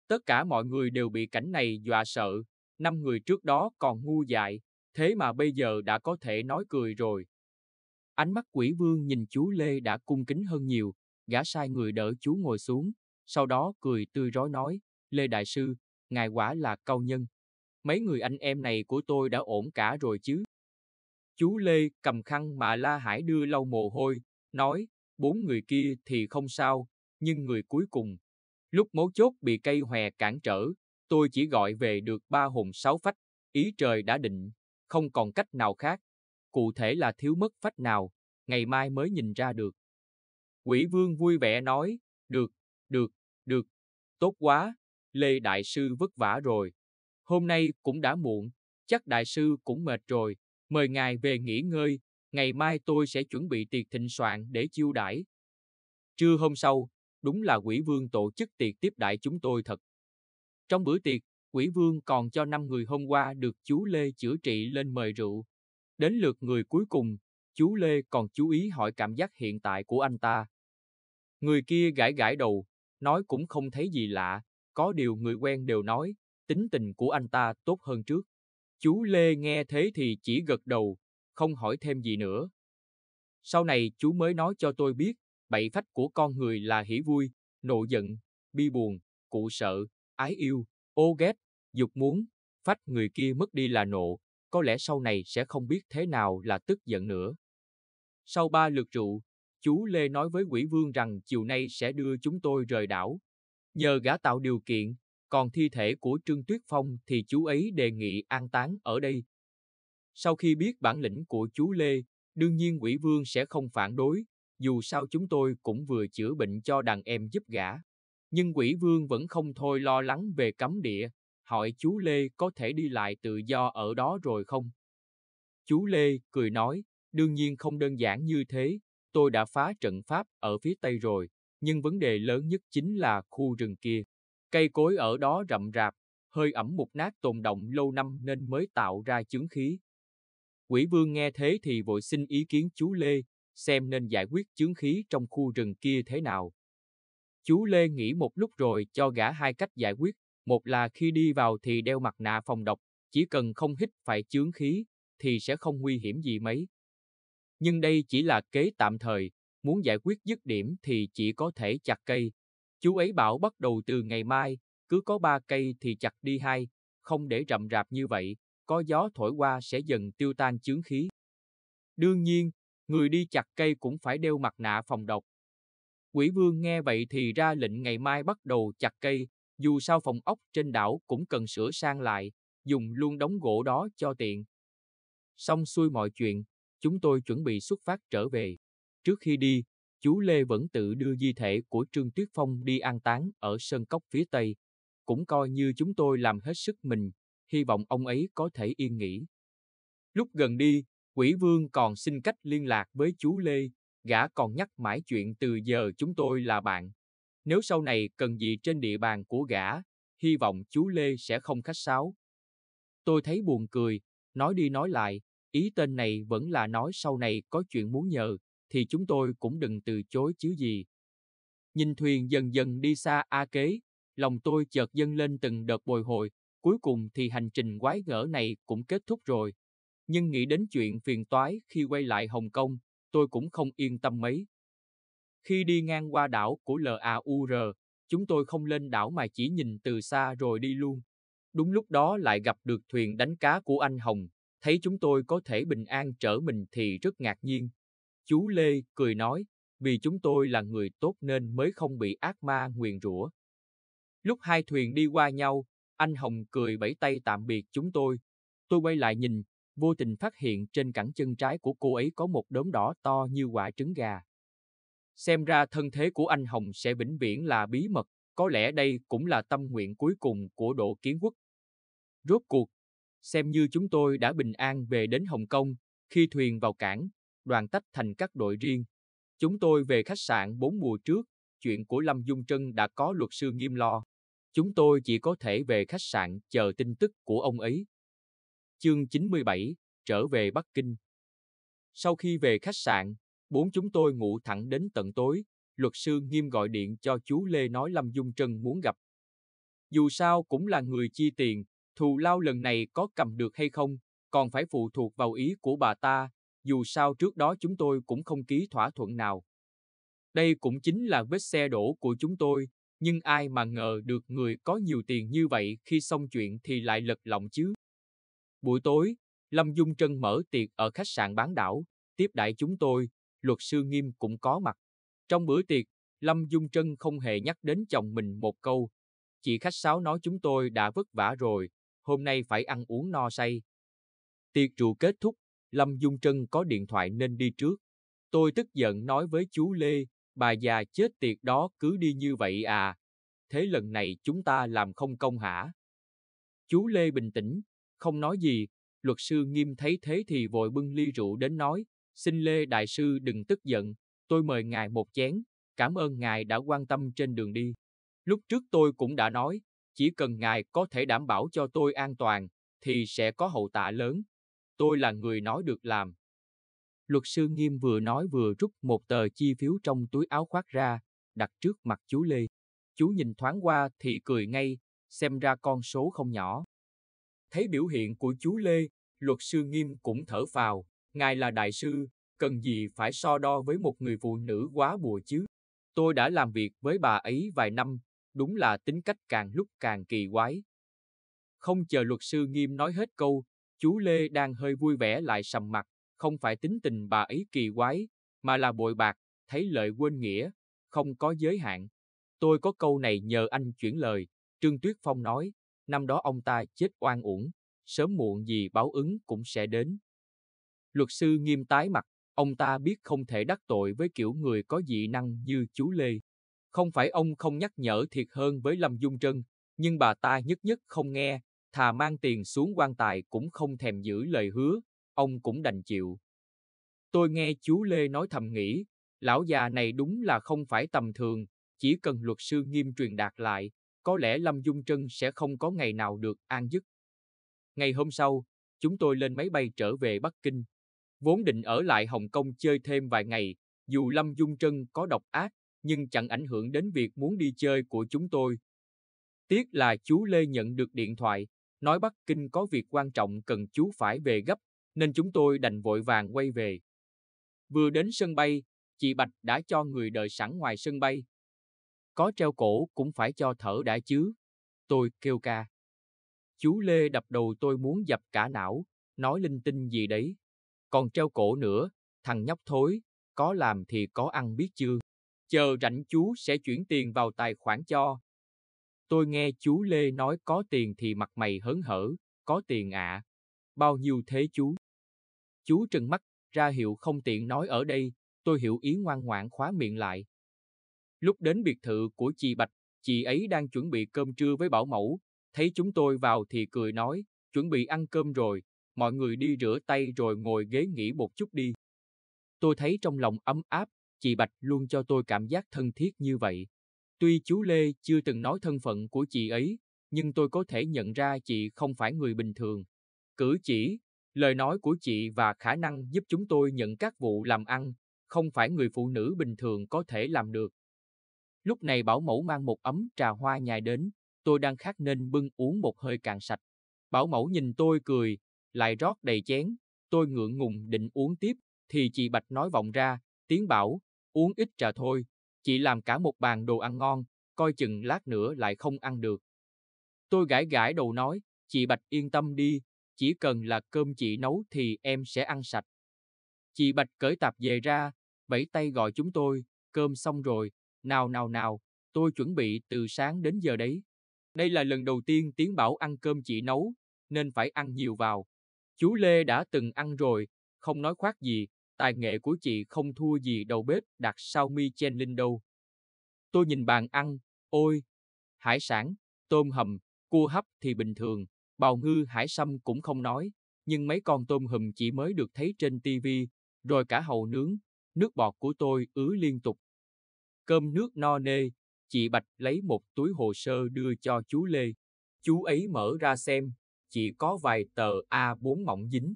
Tất cả mọi người đều bị cảnh này dọa sợ, năm người trước đó còn ngu dại, thế mà bây giờ đã có thể nói cười rồi. Ánh mắt quỷ vương nhìn chú Lê đã cung kính hơn nhiều, gã sai người đỡ chú ngồi xuống, sau đó cười tươi rói nói, Lê Đại Sư, ngài quả là cao nhân mấy người anh em này của tôi đã ổn cả rồi chứ. Chú Lê cầm khăn mà La Hải đưa lau mồ hôi, nói, bốn người kia thì không sao, nhưng người cuối cùng. Lúc mấu chốt bị cây hòe cản trở, tôi chỉ gọi về được ba hồn sáu phách, ý trời đã định, không còn cách nào khác. Cụ thể là thiếu mất phách nào, ngày mai mới nhìn ra được. Quỷ vương vui vẻ nói, được, được, được, tốt quá, Lê Đại Sư vất vả rồi. Hôm nay cũng đã muộn, chắc đại sư cũng mệt rồi, mời ngài về nghỉ ngơi, ngày mai tôi sẽ chuẩn bị tiệc thịnh soạn để chiêu đãi. Trưa hôm sau, đúng là quỷ vương tổ chức tiệc tiếp đại chúng tôi thật. Trong bữa tiệc, quỷ vương còn cho năm người hôm qua được chú Lê chữa trị lên mời rượu. Đến lượt người cuối cùng, chú Lê còn chú ý hỏi cảm giác hiện tại của anh ta. Người kia gãi gãi đầu, nói cũng không thấy gì lạ, có điều người quen đều nói, tính tình của anh ta tốt hơn trước. Chú Lê nghe thế thì chỉ gật đầu, không hỏi thêm gì nữa. Sau này chú mới nói cho tôi biết, bảy phách của con người là hỉ vui, nộ giận, bi buồn, cụ sợ, ái yêu, ô ghét, dục muốn, phách người kia mất đi là nộ, có lẽ sau này sẽ không biết thế nào là tức giận nữa. Sau ba lượt rượu, chú Lê nói với quỷ vương rằng chiều nay sẽ đưa chúng tôi rời đảo. Nhờ gã tạo điều kiện, còn thi thể của Trương Tuyết Phong thì chú ấy đề nghị an táng ở đây. Sau khi biết bản lĩnh của chú Lê, đương nhiên quỷ vương sẽ không phản đối, dù sao chúng tôi cũng vừa chữa bệnh cho đàn em giúp gã. Nhưng quỷ vương vẫn không thôi lo lắng về cấm địa, hỏi chú Lê có thể đi lại tự do ở đó rồi không? Chú Lê cười nói, đương nhiên không đơn giản như thế, tôi đã phá trận pháp ở phía Tây rồi, nhưng vấn đề lớn nhất chính là khu rừng kia. Cây cối ở đó rậm rạp, hơi ẩm mục nát tồn động lâu năm nên mới tạo ra chứng khí. Quỷ vương nghe thế thì vội xin ý kiến chú Lê, xem nên giải quyết chứng khí trong khu rừng kia thế nào. Chú Lê nghĩ một lúc rồi cho gã hai cách giải quyết, một là khi đi vào thì đeo mặt nạ phòng độc, chỉ cần không hít phải chướng khí thì sẽ không nguy hiểm gì mấy. Nhưng đây chỉ là kế tạm thời, muốn giải quyết dứt điểm thì chỉ có thể chặt cây, Chú ấy bảo bắt đầu từ ngày mai, cứ có ba cây thì chặt đi hai, không để rậm rạp như vậy, có gió thổi qua sẽ dần tiêu tan chướng khí. Đương nhiên, người đi chặt cây cũng phải đeo mặt nạ phòng độc. Quỷ vương nghe vậy thì ra lệnh ngày mai bắt đầu chặt cây, dù sao phòng ốc trên đảo cũng cần sửa sang lại, dùng luôn đống gỗ đó cho tiện. Xong xuôi mọi chuyện, chúng tôi chuẩn bị xuất phát trở về. Trước khi đi, chú Lê vẫn tự đưa di thể của Trương Tuyết Phong đi an táng ở sân cốc phía Tây. Cũng coi như chúng tôi làm hết sức mình, hy vọng ông ấy có thể yên nghỉ. Lúc gần đi, quỷ vương còn xin cách liên lạc với chú Lê, gã còn nhắc mãi chuyện từ giờ chúng tôi là bạn. Nếu sau này cần gì trên địa bàn của gã, hy vọng chú Lê sẽ không khách sáo. Tôi thấy buồn cười, nói đi nói lại, ý tên này vẫn là nói sau này có chuyện muốn nhờ, thì chúng tôi cũng đừng từ chối chứ gì. Nhìn thuyền dần dần đi xa A Kế, lòng tôi chợt dâng lên từng đợt bồi hồi, cuối cùng thì hành trình quái gở này cũng kết thúc rồi. Nhưng nghĩ đến chuyện phiền toái khi quay lại Hồng Kông, tôi cũng không yên tâm mấy. Khi đi ngang qua đảo của LAUR, chúng tôi không lên đảo mà chỉ nhìn từ xa rồi đi luôn. Đúng lúc đó lại gặp được thuyền đánh cá của anh Hồng, thấy chúng tôi có thể bình an trở mình thì rất ngạc nhiên. Chú Lê cười nói, vì chúng tôi là người tốt nên mới không bị ác ma nguyền rủa. Lúc hai thuyền đi qua nhau, anh Hồng cười vẫy tay tạm biệt chúng tôi. Tôi quay lại nhìn, vô tình phát hiện trên cẳng chân trái của cô ấy có một đốm đỏ to như quả trứng gà. Xem ra thân thế của anh Hồng sẽ vĩnh viễn là bí mật, có lẽ đây cũng là tâm nguyện cuối cùng của Đỗ Kiến Quốc. Rốt cuộc, xem như chúng tôi đã bình an về đến Hồng Kông, khi thuyền vào cảng, đoàn tách thành các đội riêng. Chúng tôi về khách sạn bốn mùa trước, chuyện của Lâm Dung Trân đã có luật sư nghiêm lo. Chúng tôi chỉ có thể về khách sạn chờ tin tức của ông ấy. Chương 97, trở về Bắc Kinh. Sau khi về khách sạn, bốn chúng tôi ngủ thẳng đến tận tối, luật sư nghiêm gọi điện cho chú Lê nói Lâm Dung Trân muốn gặp. Dù sao cũng là người chi tiền, thù lao lần này có cầm được hay không, còn phải phụ thuộc vào ý của bà ta, dù sao trước đó chúng tôi cũng không ký thỏa thuận nào. Đây cũng chính là vết xe đổ của chúng tôi, nhưng ai mà ngờ được người có nhiều tiền như vậy khi xong chuyện thì lại lật lọng chứ. Buổi tối, Lâm Dung Trân mở tiệc ở khách sạn bán đảo, tiếp đại chúng tôi, luật sư nghiêm cũng có mặt. Trong bữa tiệc, Lâm Dung Trân không hề nhắc đến chồng mình một câu. Chị khách sáo nói chúng tôi đã vất vả rồi, hôm nay phải ăn uống no say. Tiệc rượu kết thúc, Lâm Dung Trân có điện thoại nên đi trước. Tôi tức giận nói với chú Lê, bà già chết tiệt đó cứ đi như vậy à. Thế lần này chúng ta làm không công hả? Chú Lê bình tĩnh, không nói gì, luật sư nghiêm thấy thế thì vội bưng ly rượu đến nói, xin Lê Đại Sư đừng tức giận, tôi mời ngài một chén, cảm ơn ngài đã quan tâm trên đường đi. Lúc trước tôi cũng đã nói, chỉ cần ngài có thể đảm bảo cho tôi an toàn, thì sẽ có hậu tạ lớn tôi là người nói được làm. Luật sư nghiêm vừa nói vừa rút một tờ chi phiếu trong túi áo khoác ra, đặt trước mặt chú Lê. Chú nhìn thoáng qua thì cười ngay, xem ra con số không nhỏ. Thấy biểu hiện của chú Lê, luật sư nghiêm cũng thở phào, ngài là đại sư, cần gì phải so đo với một người phụ nữ quá bùa chứ. Tôi đã làm việc với bà ấy vài năm, đúng là tính cách càng lúc càng kỳ quái. Không chờ luật sư nghiêm nói hết câu, Chú Lê đang hơi vui vẻ lại sầm mặt, không phải tính tình bà ấy kỳ quái, mà là bội bạc, thấy lợi quên nghĩa, không có giới hạn. Tôi có câu này nhờ anh chuyển lời, Trương Tuyết Phong nói, năm đó ông ta chết oan uổng, sớm muộn gì báo ứng cũng sẽ đến. Luật sư nghiêm tái mặt, ông ta biết không thể đắc tội với kiểu người có dị năng như chú Lê. Không phải ông không nhắc nhở thiệt hơn với Lâm Dung Trân, nhưng bà ta nhất nhất không nghe, thà mang tiền xuống quan tài cũng không thèm giữ lời hứa, ông cũng đành chịu. Tôi nghe chú Lê nói thầm nghĩ, lão già này đúng là không phải tầm thường, chỉ cần luật sư nghiêm truyền đạt lại, có lẽ Lâm Dung Trân sẽ không có ngày nào được an dứt. Ngày hôm sau, chúng tôi lên máy bay trở về Bắc Kinh. Vốn định ở lại Hồng Kông chơi thêm vài ngày, dù Lâm Dung Trân có độc ác, nhưng chẳng ảnh hưởng đến việc muốn đi chơi của chúng tôi. Tiếc là chú Lê nhận được điện thoại, nói Bắc Kinh có việc quan trọng cần chú phải về gấp, nên chúng tôi đành vội vàng quay về. Vừa đến sân bay, chị Bạch đã cho người đợi sẵn ngoài sân bay. Có treo cổ cũng phải cho thở đã chứ. Tôi kêu ca. Chú Lê đập đầu tôi muốn dập cả não, nói linh tinh gì đấy. Còn treo cổ nữa, thằng nhóc thối, có làm thì có ăn biết chưa. Chờ rảnh chú sẽ chuyển tiền vào tài khoản cho, Tôi nghe chú Lê nói có tiền thì mặt mày hớn hở, có tiền ạ. À. Bao nhiêu thế chú? Chú trừng mắt, ra hiệu không tiện nói ở đây, tôi hiểu ý ngoan ngoãn khóa miệng lại. Lúc đến biệt thự của chị Bạch, chị ấy đang chuẩn bị cơm trưa với bảo mẫu, thấy chúng tôi vào thì cười nói, chuẩn bị ăn cơm rồi, mọi người đi rửa tay rồi ngồi ghế nghỉ một chút đi. Tôi thấy trong lòng ấm áp, chị Bạch luôn cho tôi cảm giác thân thiết như vậy. Tuy chú Lê chưa từng nói thân phận của chị ấy, nhưng tôi có thể nhận ra chị không phải người bình thường. Cử chỉ, lời nói của chị và khả năng giúp chúng tôi nhận các vụ làm ăn, không phải người phụ nữ bình thường có thể làm được. Lúc này bảo mẫu mang một ấm trà hoa nhài đến, tôi đang khát nên bưng uống một hơi càng sạch. Bảo mẫu nhìn tôi cười, lại rót đầy chén, tôi ngượng ngùng định uống tiếp, thì chị Bạch nói vọng ra, tiếng bảo, uống ít trà thôi, Chị làm cả một bàn đồ ăn ngon, coi chừng lát nữa lại không ăn được. Tôi gãi gãi đầu nói, chị Bạch yên tâm đi, chỉ cần là cơm chị nấu thì em sẽ ăn sạch. Chị Bạch cởi tạp về ra, vẫy tay gọi chúng tôi, cơm xong rồi, nào nào nào, tôi chuẩn bị từ sáng đến giờ đấy. Đây là lần đầu tiên Tiến Bảo ăn cơm chị nấu, nên phải ăn nhiều vào. Chú Lê đã từng ăn rồi, không nói khoác gì, tài nghệ của chị không thua gì đầu bếp đặt sau Chen Linh đâu. Tôi nhìn bàn ăn, ôi, hải sản, tôm hầm, cua hấp thì bình thường, bào ngư hải sâm cũng không nói, nhưng mấy con tôm hùm chỉ mới được thấy trên tivi, rồi cả hầu nướng, nước bọt của tôi ứ liên tục. Cơm nước no nê, chị Bạch lấy một túi hồ sơ đưa cho chú Lê. Chú ấy mở ra xem, chỉ có vài tờ A4 mỏng dính.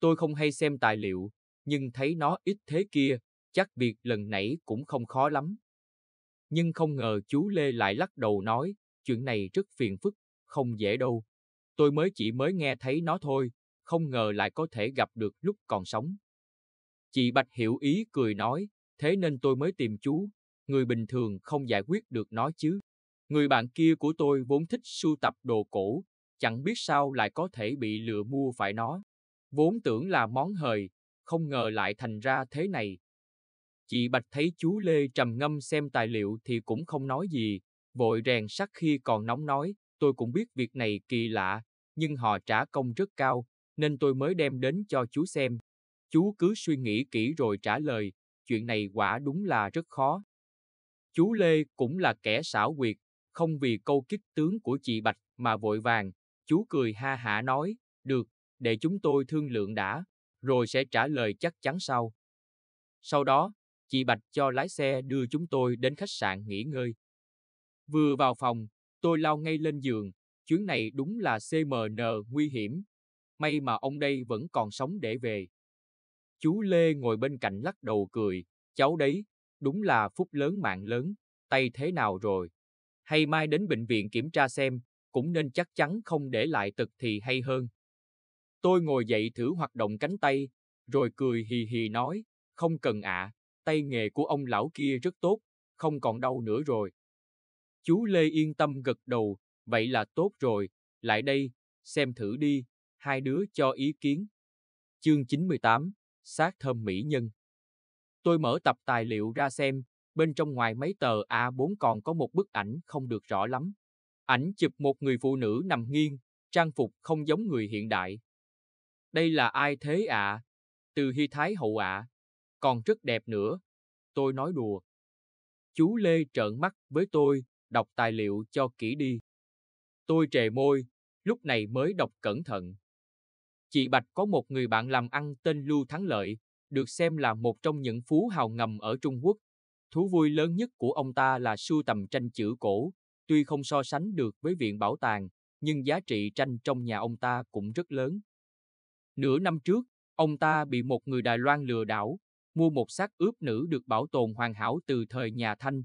Tôi không hay xem tài liệu, nhưng thấy nó ít thế kia, chắc việc lần nãy cũng không khó lắm. Nhưng không ngờ chú Lê lại lắc đầu nói, chuyện này rất phiền phức, không dễ đâu. Tôi mới chỉ mới nghe thấy nó thôi, không ngờ lại có thể gặp được lúc còn sống. Chị Bạch hiểu ý cười nói, thế nên tôi mới tìm chú, người bình thường không giải quyết được nó chứ. Người bạn kia của tôi vốn thích sưu tập đồ cổ, chẳng biết sao lại có thể bị lừa mua phải nó. Vốn tưởng là món hời, không ngờ lại thành ra thế này. Chị Bạch thấy chú Lê trầm ngâm xem tài liệu thì cũng không nói gì, vội rèn sắt khi còn nóng nói, tôi cũng biết việc này kỳ lạ, nhưng họ trả công rất cao, nên tôi mới đem đến cho chú xem. Chú cứ suy nghĩ kỹ rồi trả lời, chuyện này quả đúng là rất khó. Chú Lê cũng là kẻ xảo quyệt, không vì câu kích tướng của chị Bạch mà vội vàng, chú cười ha hả nói, được, để chúng tôi thương lượng đã rồi sẽ trả lời chắc chắn sau. Sau đó, chị Bạch cho lái xe đưa chúng tôi đến khách sạn nghỉ ngơi. Vừa vào phòng, tôi lao ngay lên giường, chuyến này đúng là CMN nguy hiểm. May mà ông đây vẫn còn sống để về. Chú Lê ngồi bên cạnh lắc đầu cười, cháu đấy, đúng là phúc lớn mạng lớn, tay thế nào rồi? Hay mai đến bệnh viện kiểm tra xem, cũng nên chắc chắn không để lại tật thì hay hơn. Tôi ngồi dậy thử hoạt động cánh tay, rồi cười hì hì nói, không cần ạ, à, tay nghề của ông lão kia rất tốt, không còn đau nữa rồi. Chú Lê yên tâm gật đầu, vậy là tốt rồi, lại đây, xem thử đi, hai đứa cho ý kiến. Chương 98, Sát thơm mỹ nhân Tôi mở tập tài liệu ra xem, bên trong ngoài mấy tờ A4 còn có một bức ảnh không được rõ lắm. Ảnh chụp một người phụ nữ nằm nghiêng, trang phục không giống người hiện đại, đây là ai thế ạ? À? Từ Hy Thái Hậu ạ. À. Còn rất đẹp nữa. Tôi nói đùa. Chú Lê trợn mắt với tôi, đọc tài liệu cho kỹ đi. Tôi trề môi, lúc này mới đọc cẩn thận. Chị Bạch có một người bạn làm ăn tên Lưu Thắng Lợi, được xem là một trong những phú hào ngầm ở Trung Quốc. Thú vui lớn nhất của ông ta là sưu tầm tranh chữ cổ, tuy không so sánh được với viện bảo tàng, nhưng giá trị tranh trong nhà ông ta cũng rất lớn. Nửa năm trước, ông ta bị một người Đài Loan lừa đảo, mua một xác ướp nữ được bảo tồn hoàn hảo từ thời nhà Thanh.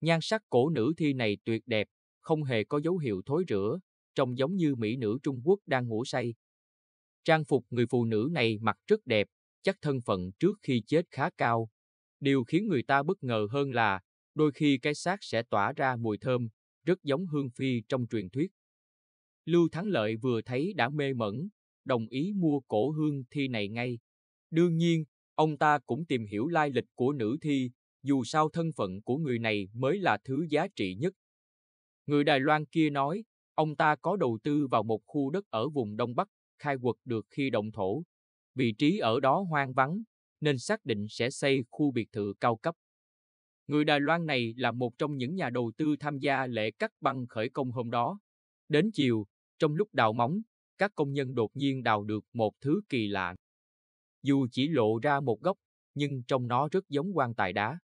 Nhan sắc cổ nữ thi này tuyệt đẹp, không hề có dấu hiệu thối rữa, trông giống như mỹ nữ Trung Quốc đang ngủ say. Trang phục người phụ nữ này mặc rất đẹp, chắc thân phận trước khi chết khá cao. Điều khiến người ta bất ngờ hơn là, đôi khi cái xác sẽ tỏa ra mùi thơm, rất giống hương phi trong truyền thuyết. Lưu Thắng Lợi vừa thấy đã mê mẩn, đồng ý mua cổ hương thi này ngay. Đương nhiên, ông ta cũng tìm hiểu lai lịch của nữ thi, dù sao thân phận của người này mới là thứ giá trị nhất. Người Đài Loan kia nói, ông ta có đầu tư vào một khu đất ở vùng Đông Bắc, khai quật được khi động thổ. Vị trí ở đó hoang vắng, nên xác định sẽ xây khu biệt thự cao cấp. Người Đài Loan này là một trong những nhà đầu tư tham gia lễ cắt băng khởi công hôm đó. Đến chiều, trong lúc đào móng, các công nhân đột nhiên đào được một thứ kỳ lạ. Dù chỉ lộ ra một góc, nhưng trong nó rất giống quan tài đá.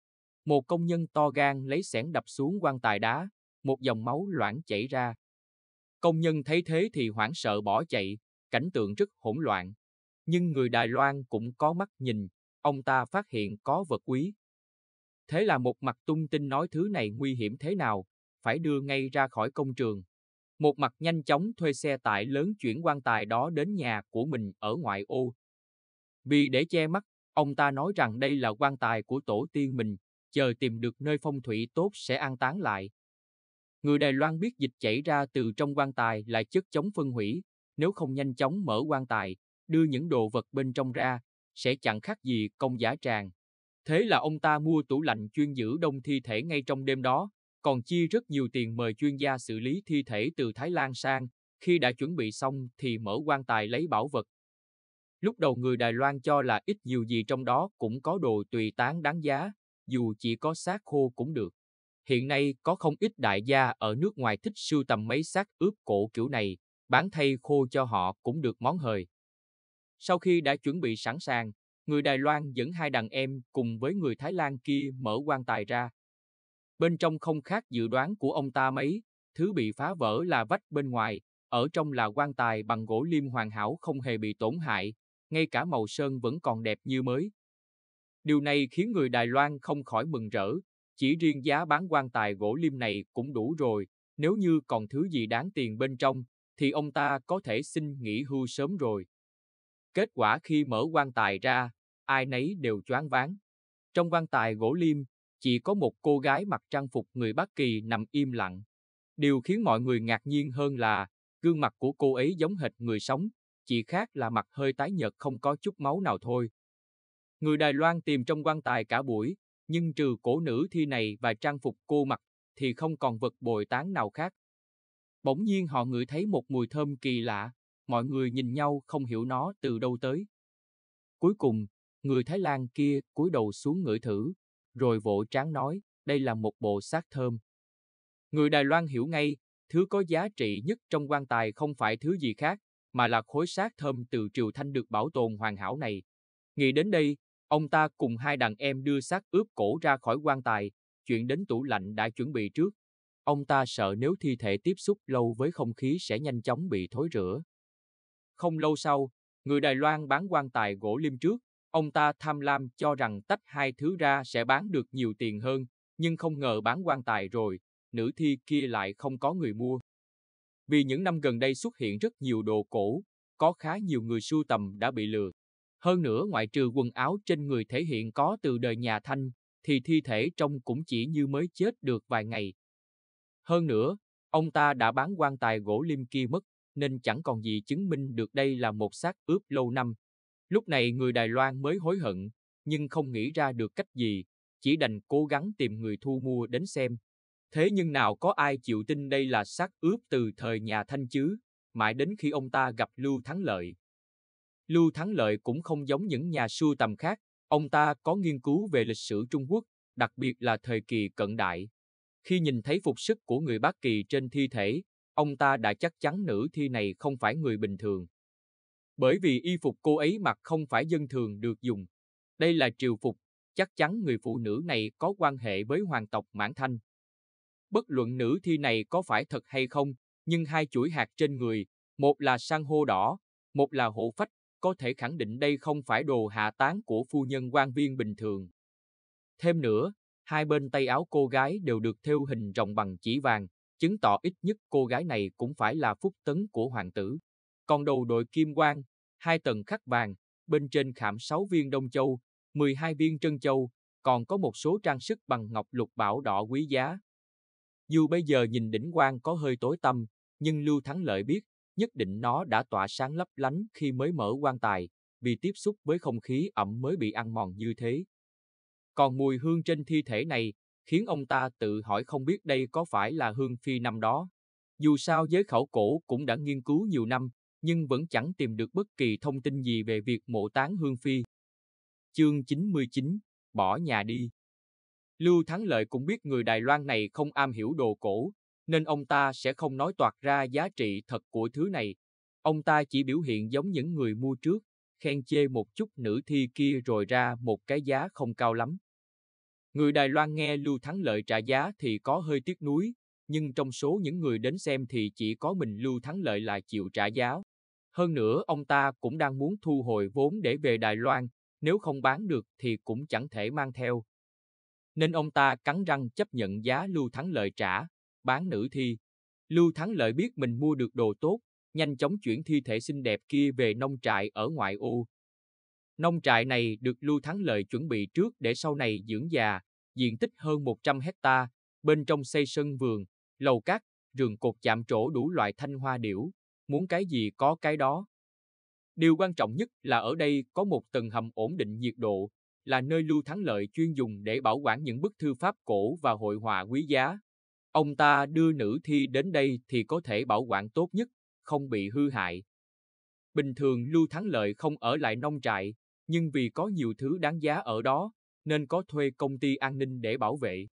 Một công nhân to gan lấy xẻng đập xuống quan tài đá, một dòng máu loãng chảy ra. Công nhân thấy thế thì hoảng sợ bỏ chạy, cảnh tượng rất hỗn loạn. Nhưng người Đài Loan cũng có mắt nhìn, ông ta phát hiện có vật quý. Thế là một mặt tung tin nói thứ này nguy hiểm thế nào, phải đưa ngay ra khỏi công trường. Một mặt nhanh chóng thuê xe tải lớn chuyển quan tài đó đến nhà của mình ở ngoại ô. Vì để che mắt, ông ta nói rằng đây là quan tài của tổ tiên mình, chờ tìm được nơi phong thủy tốt sẽ an táng lại. Người Đài Loan biết dịch chảy ra từ trong quan tài là chất chống phân hủy, nếu không nhanh chóng mở quan tài, đưa những đồ vật bên trong ra, sẽ chẳng khác gì công giả tràng. Thế là ông ta mua tủ lạnh chuyên giữ đông thi thể ngay trong đêm đó, còn chi rất nhiều tiền mời chuyên gia xử lý thi thể từ Thái Lan sang, khi đã chuẩn bị xong thì mở quan tài lấy bảo vật. Lúc đầu người Đài Loan cho là ít nhiều gì trong đó cũng có đồ tùy tán đáng giá, dù chỉ có xác khô cũng được. Hiện nay có không ít đại gia ở nước ngoài thích sưu tầm mấy xác ướp cổ kiểu này, bán thay khô cho họ cũng được món hời. Sau khi đã chuẩn bị sẵn sàng, người Đài Loan dẫn hai đàn em cùng với người Thái Lan kia mở quan tài ra, bên trong không khác dự đoán của ông ta mấy, thứ bị phá vỡ là vách bên ngoài, ở trong là quan tài bằng gỗ liêm hoàn hảo không hề bị tổn hại, ngay cả màu sơn vẫn còn đẹp như mới. Điều này khiến người Đài Loan không khỏi mừng rỡ, chỉ riêng giá bán quan tài gỗ liêm này cũng đủ rồi, nếu như còn thứ gì đáng tiền bên trong, thì ông ta có thể xin nghỉ hưu sớm rồi. Kết quả khi mở quan tài ra, ai nấy đều choáng váng. Trong quan tài gỗ liêm, chỉ có một cô gái mặc trang phục người Bắc Kỳ nằm im lặng. Điều khiến mọi người ngạc nhiên hơn là, gương mặt của cô ấy giống hệt người sống, chỉ khác là mặt hơi tái nhợt không có chút máu nào thôi. Người Đài Loan tìm trong quan tài cả buổi, nhưng trừ cổ nữ thi này và trang phục cô mặc thì không còn vật bồi tán nào khác. Bỗng nhiên họ ngửi thấy một mùi thơm kỳ lạ, mọi người nhìn nhau không hiểu nó từ đâu tới. Cuối cùng, người Thái Lan kia cúi đầu xuống ngửi thử, rồi vỗ tráng nói, đây là một bộ xác thơm. Người Đài Loan hiểu ngay, thứ có giá trị nhất trong quan tài không phải thứ gì khác, mà là khối xác thơm từ triều thanh được bảo tồn hoàn hảo này. Nghĩ đến đây, ông ta cùng hai đàn em đưa xác ướp cổ ra khỏi quan tài, chuyện đến tủ lạnh đã chuẩn bị trước. Ông ta sợ nếu thi thể tiếp xúc lâu với không khí sẽ nhanh chóng bị thối rữa. Không lâu sau, người Đài Loan bán quan tài gỗ lim trước, Ông ta tham lam cho rằng tách hai thứ ra sẽ bán được nhiều tiền hơn, nhưng không ngờ bán quan tài rồi, nữ thi kia lại không có người mua. Vì những năm gần đây xuất hiện rất nhiều đồ cổ, có khá nhiều người sưu tầm đã bị lừa. Hơn nữa ngoại trừ quần áo trên người thể hiện có từ đời nhà Thanh, thì thi thể trông cũng chỉ như mới chết được vài ngày. Hơn nữa, ông ta đã bán quan tài gỗ lim kia mất, nên chẳng còn gì chứng minh được đây là một xác ướp lâu năm. Lúc này người Đài Loan mới hối hận, nhưng không nghĩ ra được cách gì, chỉ đành cố gắng tìm người thu mua đến xem. Thế nhưng nào có ai chịu tin đây là xác ướp từ thời nhà Thanh chứ, mãi đến khi ông ta gặp Lưu Thắng Lợi. Lưu Thắng Lợi cũng không giống những nhà sưu tầm khác, ông ta có nghiên cứu về lịch sử Trung Quốc, đặc biệt là thời kỳ cận đại. Khi nhìn thấy phục sức của người Bắc Kỳ trên thi thể, ông ta đã chắc chắn nữ thi này không phải người bình thường. Bởi vì y phục cô ấy mặc không phải dân thường được dùng. Đây là triều phục, chắc chắn người phụ nữ này có quan hệ với hoàng tộc Mãn Thanh. Bất luận nữ thi này có phải thật hay không, nhưng hai chuỗi hạt trên người, một là san hô đỏ, một là hộ phách, có thể khẳng định đây không phải đồ hạ tán của phu nhân quan viên bình thường. Thêm nữa, hai bên tay áo cô gái đều được thêu hình rồng bằng chỉ vàng, chứng tỏ ít nhất cô gái này cũng phải là phúc tấn của hoàng tử. Còn đầu đội kim quang, hai tầng khắc vàng, bên trên khảm 6 viên đông châu, 12 viên trân châu, còn có một số trang sức bằng ngọc lục bảo đỏ quý giá. Dù bây giờ nhìn đỉnh quang có hơi tối tăm, nhưng Lưu Thắng Lợi biết, nhất định nó đã tỏa sáng lấp lánh khi mới mở quan tài, vì tiếp xúc với không khí ẩm mới bị ăn mòn như thế. Còn mùi hương trên thi thể này khiến ông ta tự hỏi không biết đây có phải là hương phi năm đó. Dù sao giới khảo cổ cũng đã nghiên cứu nhiều năm, nhưng vẫn chẳng tìm được bất kỳ thông tin gì về việc mộ táng Hương Phi. Chương 99, bỏ nhà đi. Lưu Thắng Lợi cũng biết người Đài Loan này không am hiểu đồ cổ, nên ông ta sẽ không nói toạc ra giá trị thật của thứ này. Ông ta chỉ biểu hiện giống những người mua trước, khen chê một chút nữ thi kia rồi ra một cái giá không cao lắm. Người Đài Loan nghe Lưu Thắng Lợi trả giá thì có hơi tiếc nuối, nhưng trong số những người đến xem thì chỉ có mình Lưu Thắng Lợi là chịu trả giá. Hơn nữa ông ta cũng đang muốn thu hồi vốn để về Đài Loan, nếu không bán được thì cũng chẳng thể mang theo. Nên ông ta cắn răng chấp nhận giá Lưu Thắng Lợi trả, bán nữ thi. Lưu Thắng Lợi biết mình mua được đồ tốt, nhanh chóng chuyển thi thể xinh đẹp kia về nông trại ở ngoại ô. Nông trại này được Lưu Thắng Lợi chuẩn bị trước để sau này dưỡng già, diện tích hơn 100 hecta, bên trong xây sân vườn, lầu cát, rừng cột chạm trổ đủ loại thanh hoa điểu, muốn cái gì có cái đó. Điều quan trọng nhất là ở đây có một tầng hầm ổn định nhiệt độ, là nơi Lưu Thắng Lợi chuyên dùng để bảo quản những bức thư pháp cổ và hội họa quý giá. Ông ta đưa nữ thi đến đây thì có thể bảo quản tốt nhất, không bị hư hại. Bình thường Lưu Thắng Lợi không ở lại nông trại, nhưng vì có nhiều thứ đáng giá ở đó, nên có thuê công ty an ninh để bảo vệ.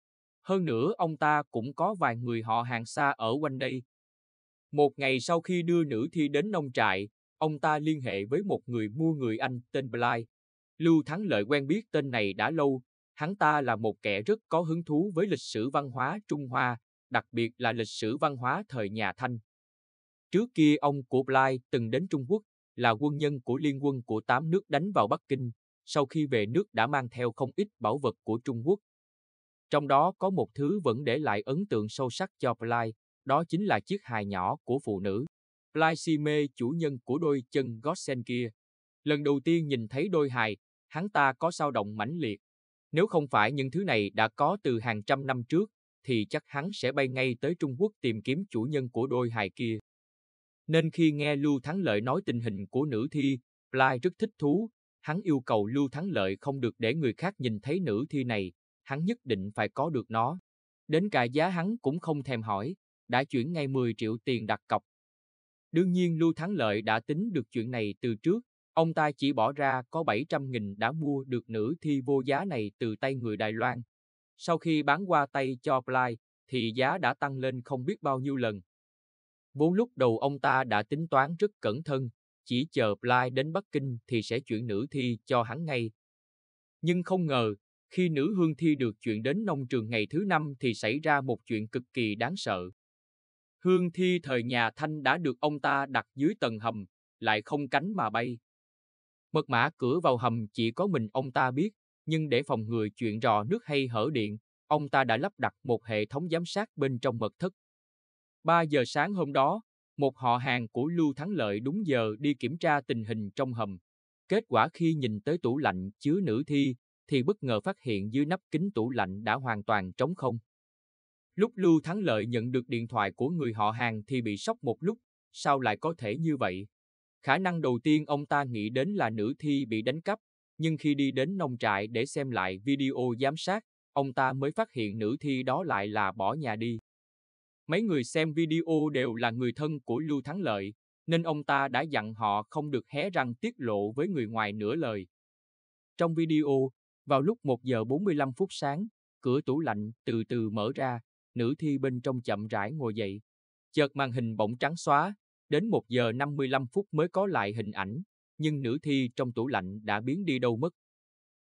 Hơn nữa ông ta cũng có vài người họ hàng xa ở quanh đây, một ngày sau khi đưa nữ thi đến nông trại, ông ta liên hệ với một người mua người Anh tên Bly. Lưu Thắng Lợi quen biết tên này đã lâu, hắn ta là một kẻ rất có hứng thú với lịch sử văn hóa Trung Hoa, đặc biệt là lịch sử văn hóa thời nhà Thanh. Trước kia ông của Bly từng đến Trung Quốc, là quân nhân của liên quân của tám nước đánh vào Bắc Kinh, sau khi về nước đã mang theo không ít bảo vật của Trung Quốc. Trong đó có một thứ vẫn để lại ấn tượng sâu sắc cho Bly, đó chính là chiếc hài nhỏ của phụ nữ. Plaisime chủ nhân của đôi chân Gossen kia. Lần đầu tiên nhìn thấy đôi hài, hắn ta có sao động mãnh liệt. Nếu không phải những thứ này đã có từ hàng trăm năm trước, thì chắc hắn sẽ bay ngay tới Trung Quốc tìm kiếm chủ nhân của đôi hài kia. Nên khi nghe Lưu Thắng Lợi nói tình hình của nữ thi, Bly rất thích thú, hắn yêu cầu Lưu Thắng Lợi không được để người khác nhìn thấy nữ thi này, hắn nhất định phải có được nó. Đến cả giá hắn cũng không thèm hỏi đã chuyển ngay 10 triệu tiền đặt cọc. Đương nhiên Lưu Thắng Lợi đã tính được chuyện này từ trước, ông ta chỉ bỏ ra có 700.000 đã mua được nữ thi vô giá này từ tay người Đài Loan. Sau khi bán qua tay cho Bly, thì giá đã tăng lên không biết bao nhiêu lần. Vốn lúc đầu ông ta đã tính toán rất cẩn thận, chỉ chờ Bly đến Bắc Kinh thì sẽ chuyển nữ thi cho hắn ngay. Nhưng không ngờ, khi nữ hương thi được chuyển đến nông trường ngày thứ năm thì xảy ra một chuyện cực kỳ đáng sợ. Hương thi thời nhà Thanh đã được ông ta đặt dưới tầng hầm, lại không cánh mà bay. Mật mã cửa vào hầm chỉ có mình ông ta biết, nhưng để phòng ngừa chuyện rò nước hay hở điện, ông ta đã lắp đặt một hệ thống giám sát bên trong mật thất. 3 giờ sáng hôm đó, một họ hàng của Lưu Thắng Lợi đúng giờ đi kiểm tra tình hình trong hầm. Kết quả khi nhìn tới tủ lạnh chứa nữ thi, thì bất ngờ phát hiện dưới nắp kính tủ lạnh đã hoàn toàn trống không. Lúc Lưu Thắng Lợi nhận được điện thoại của người họ hàng thì bị sốc một lúc, sao lại có thể như vậy? Khả năng đầu tiên ông ta nghĩ đến là nữ thi bị đánh cắp, nhưng khi đi đến nông trại để xem lại video giám sát, ông ta mới phát hiện nữ thi đó lại là bỏ nhà đi. Mấy người xem video đều là người thân của Lưu Thắng Lợi, nên ông ta đã dặn họ không được hé răng tiết lộ với người ngoài nửa lời. Trong video, vào lúc 1 giờ 45 phút sáng, cửa tủ lạnh từ từ mở ra, nữ thi bên trong chậm rãi ngồi dậy. Chợt màn hình bỗng trắng xóa, đến 1 giờ 55 phút mới có lại hình ảnh, nhưng nữ thi trong tủ lạnh đã biến đi đâu mất.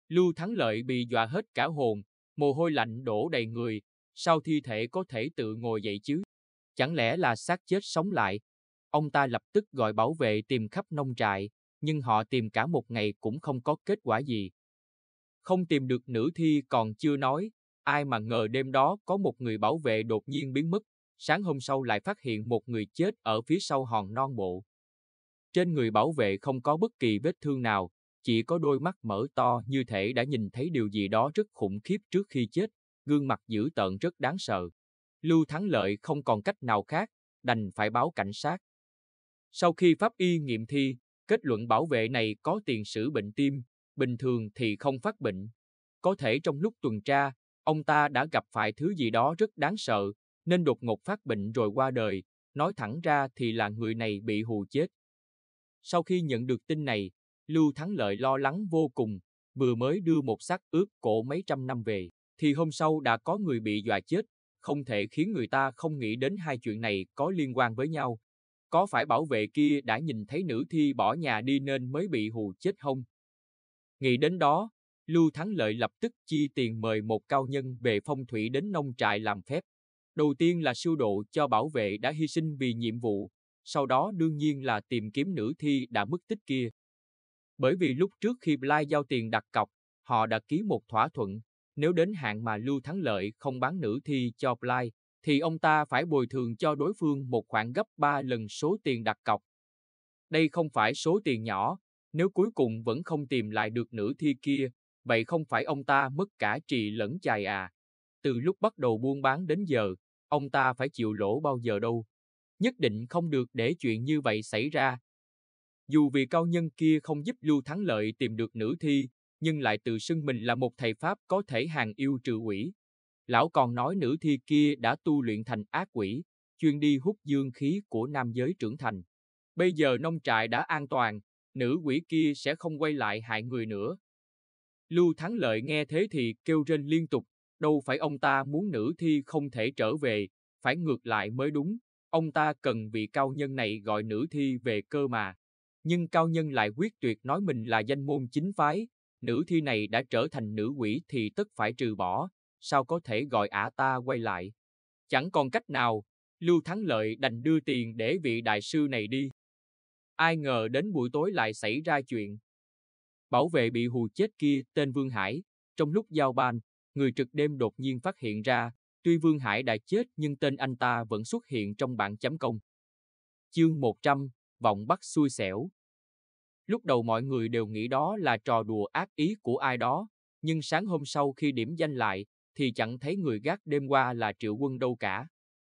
Lưu Thắng Lợi bị dọa hết cả hồn, mồ hôi lạnh đổ đầy người, sao thi thể có thể tự ngồi dậy chứ? Chẳng lẽ là xác chết sống lại? Ông ta lập tức gọi bảo vệ tìm khắp nông trại, nhưng họ tìm cả một ngày cũng không có kết quả gì. Không tìm được nữ thi còn chưa nói, Ai mà ngờ đêm đó có một người bảo vệ đột nhiên biến mất, sáng hôm sau lại phát hiện một người chết ở phía sau hòn non bộ. Trên người bảo vệ không có bất kỳ vết thương nào, chỉ có đôi mắt mở to như thể đã nhìn thấy điều gì đó rất khủng khiếp trước khi chết, gương mặt dữ tợn rất đáng sợ. Lưu Thắng Lợi không còn cách nào khác, đành phải báo cảnh sát. Sau khi pháp y nghiệm thi, kết luận bảo vệ này có tiền sử bệnh tim, bình thường thì không phát bệnh. Có thể trong lúc tuần tra, Ông ta đã gặp phải thứ gì đó rất đáng sợ, nên đột ngột phát bệnh rồi qua đời, nói thẳng ra thì là người này bị hù chết. Sau khi nhận được tin này, Lưu Thắng Lợi lo lắng vô cùng, vừa mới đưa một xác ướp cổ mấy trăm năm về, thì hôm sau đã có người bị dọa chết, không thể khiến người ta không nghĩ đến hai chuyện này có liên quan với nhau. Có phải bảo vệ kia đã nhìn thấy nữ thi bỏ nhà đi nên mới bị hù chết không? Nghĩ đến đó, Lưu Thắng Lợi lập tức chi tiền mời một cao nhân về phong thủy đến nông trại làm phép. Đầu tiên là siêu độ cho bảo vệ đã hy sinh vì nhiệm vụ, sau đó đương nhiên là tìm kiếm nữ thi đã mất tích kia. Bởi vì lúc trước khi Bly giao tiền đặt cọc, họ đã ký một thỏa thuận, nếu đến hạn mà Lưu Thắng Lợi không bán nữ thi cho Bly, thì ông ta phải bồi thường cho đối phương một khoản gấp 3 lần số tiền đặt cọc. Đây không phải số tiền nhỏ, nếu cuối cùng vẫn không tìm lại được nữ thi kia, Vậy không phải ông ta mất cả trì lẫn chài à? Từ lúc bắt đầu buôn bán đến giờ, ông ta phải chịu lỗ bao giờ đâu. Nhất định không được để chuyện như vậy xảy ra. Dù vì cao nhân kia không giúp Lưu Thắng Lợi tìm được nữ thi, nhưng lại tự xưng mình là một thầy Pháp có thể hàng yêu trừ quỷ. Lão còn nói nữ thi kia đã tu luyện thành ác quỷ, chuyên đi hút dương khí của nam giới trưởng thành. Bây giờ nông trại đã an toàn, nữ quỷ kia sẽ không quay lại hại người nữa. Lưu Thắng Lợi nghe thế thì kêu rên liên tục, đâu phải ông ta muốn nữ thi không thể trở về, phải ngược lại mới đúng, ông ta cần vị cao nhân này gọi nữ thi về cơ mà. Nhưng cao nhân lại quyết tuyệt nói mình là danh môn chính phái, nữ thi này đã trở thành nữ quỷ thì tất phải trừ bỏ, sao có thể gọi ả ta quay lại. Chẳng còn cách nào, Lưu Thắng Lợi đành đưa tiền để vị đại sư này đi. Ai ngờ đến buổi tối lại xảy ra chuyện. Bảo vệ bị hù chết kia tên Vương Hải, trong lúc giao ban, người trực đêm đột nhiên phát hiện ra, tuy Vương Hải đã chết nhưng tên anh ta vẫn xuất hiện trong bảng chấm công. Chương 100, Vọng Bắc xui xẻo Lúc đầu mọi người đều nghĩ đó là trò đùa ác ý của ai đó, nhưng sáng hôm sau khi điểm danh lại, thì chẳng thấy người gác đêm qua là triệu quân đâu cả.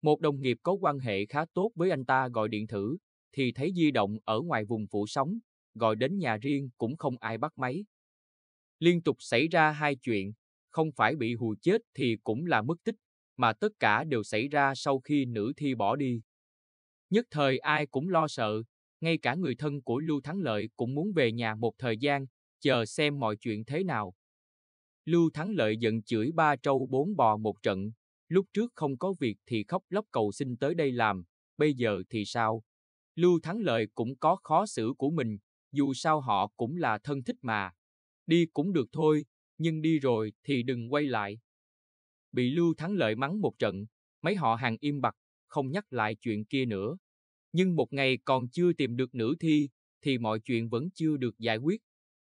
Một đồng nghiệp có quan hệ khá tốt với anh ta gọi điện thử, thì thấy di động ở ngoài vùng phủ sóng, gọi đến nhà riêng cũng không ai bắt máy. Liên tục xảy ra hai chuyện, không phải bị hù chết thì cũng là mất tích, mà tất cả đều xảy ra sau khi nữ thi bỏ đi. Nhất thời ai cũng lo sợ, ngay cả người thân của Lưu Thắng Lợi cũng muốn về nhà một thời gian, chờ xem mọi chuyện thế nào. Lưu Thắng Lợi giận chửi ba trâu bốn bò một trận, lúc trước không có việc thì khóc lóc cầu xin tới đây làm, bây giờ thì sao? Lưu Thắng Lợi cũng có khó xử của mình, dù sao họ cũng là thân thích mà. Đi cũng được thôi, nhưng đi rồi thì đừng quay lại. Bị Lưu Thắng Lợi mắng một trận, mấy họ hàng im bặt, không nhắc lại chuyện kia nữa. Nhưng một ngày còn chưa tìm được nữ thi, thì mọi chuyện vẫn chưa được giải quyết.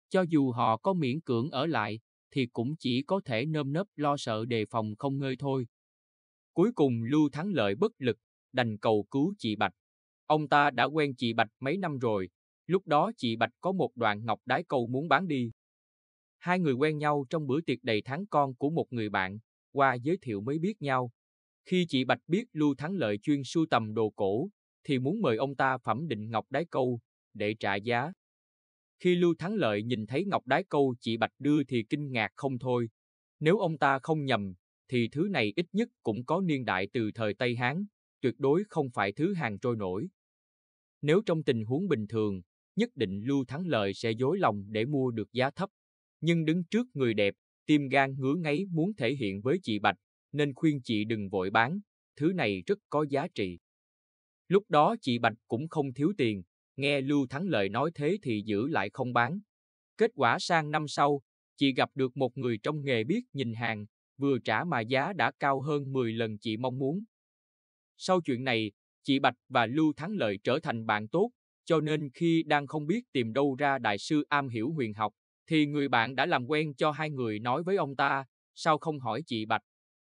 Cho dù họ có miễn cưỡng ở lại, thì cũng chỉ có thể nơm nớp lo sợ đề phòng không ngơi thôi. Cuối cùng Lưu Thắng Lợi bất lực, đành cầu cứu chị Bạch. Ông ta đã quen chị Bạch mấy năm rồi, Lúc đó chị Bạch có một đoạn ngọc đái câu muốn bán đi. Hai người quen nhau trong bữa tiệc đầy tháng con của một người bạn, qua giới thiệu mới biết nhau. Khi chị Bạch biết Lưu Thắng Lợi chuyên sưu tầm đồ cổ, thì muốn mời ông ta phẩm định ngọc đái câu, để trả giá. Khi Lưu Thắng Lợi nhìn thấy ngọc đái câu chị Bạch đưa thì kinh ngạc không thôi. Nếu ông ta không nhầm, thì thứ này ít nhất cũng có niên đại từ thời Tây Hán, tuyệt đối không phải thứ hàng trôi nổi. Nếu trong tình huống bình thường, nhất định Lưu Thắng Lợi sẽ dối lòng để mua được giá thấp. Nhưng đứng trước người đẹp, tim gan ngứa ngáy muốn thể hiện với chị Bạch, nên khuyên chị đừng vội bán, thứ này rất có giá trị. Lúc đó chị Bạch cũng không thiếu tiền, nghe Lưu Thắng Lợi nói thế thì giữ lại không bán. Kết quả sang năm sau, chị gặp được một người trong nghề biết nhìn hàng, vừa trả mà giá đã cao hơn 10 lần chị mong muốn. Sau chuyện này, chị Bạch và Lưu Thắng Lợi trở thành bạn tốt, cho nên khi đang không biết tìm đâu ra đại sư am hiểu huyền học, thì người bạn đã làm quen cho hai người nói với ông ta, sao không hỏi chị Bạch?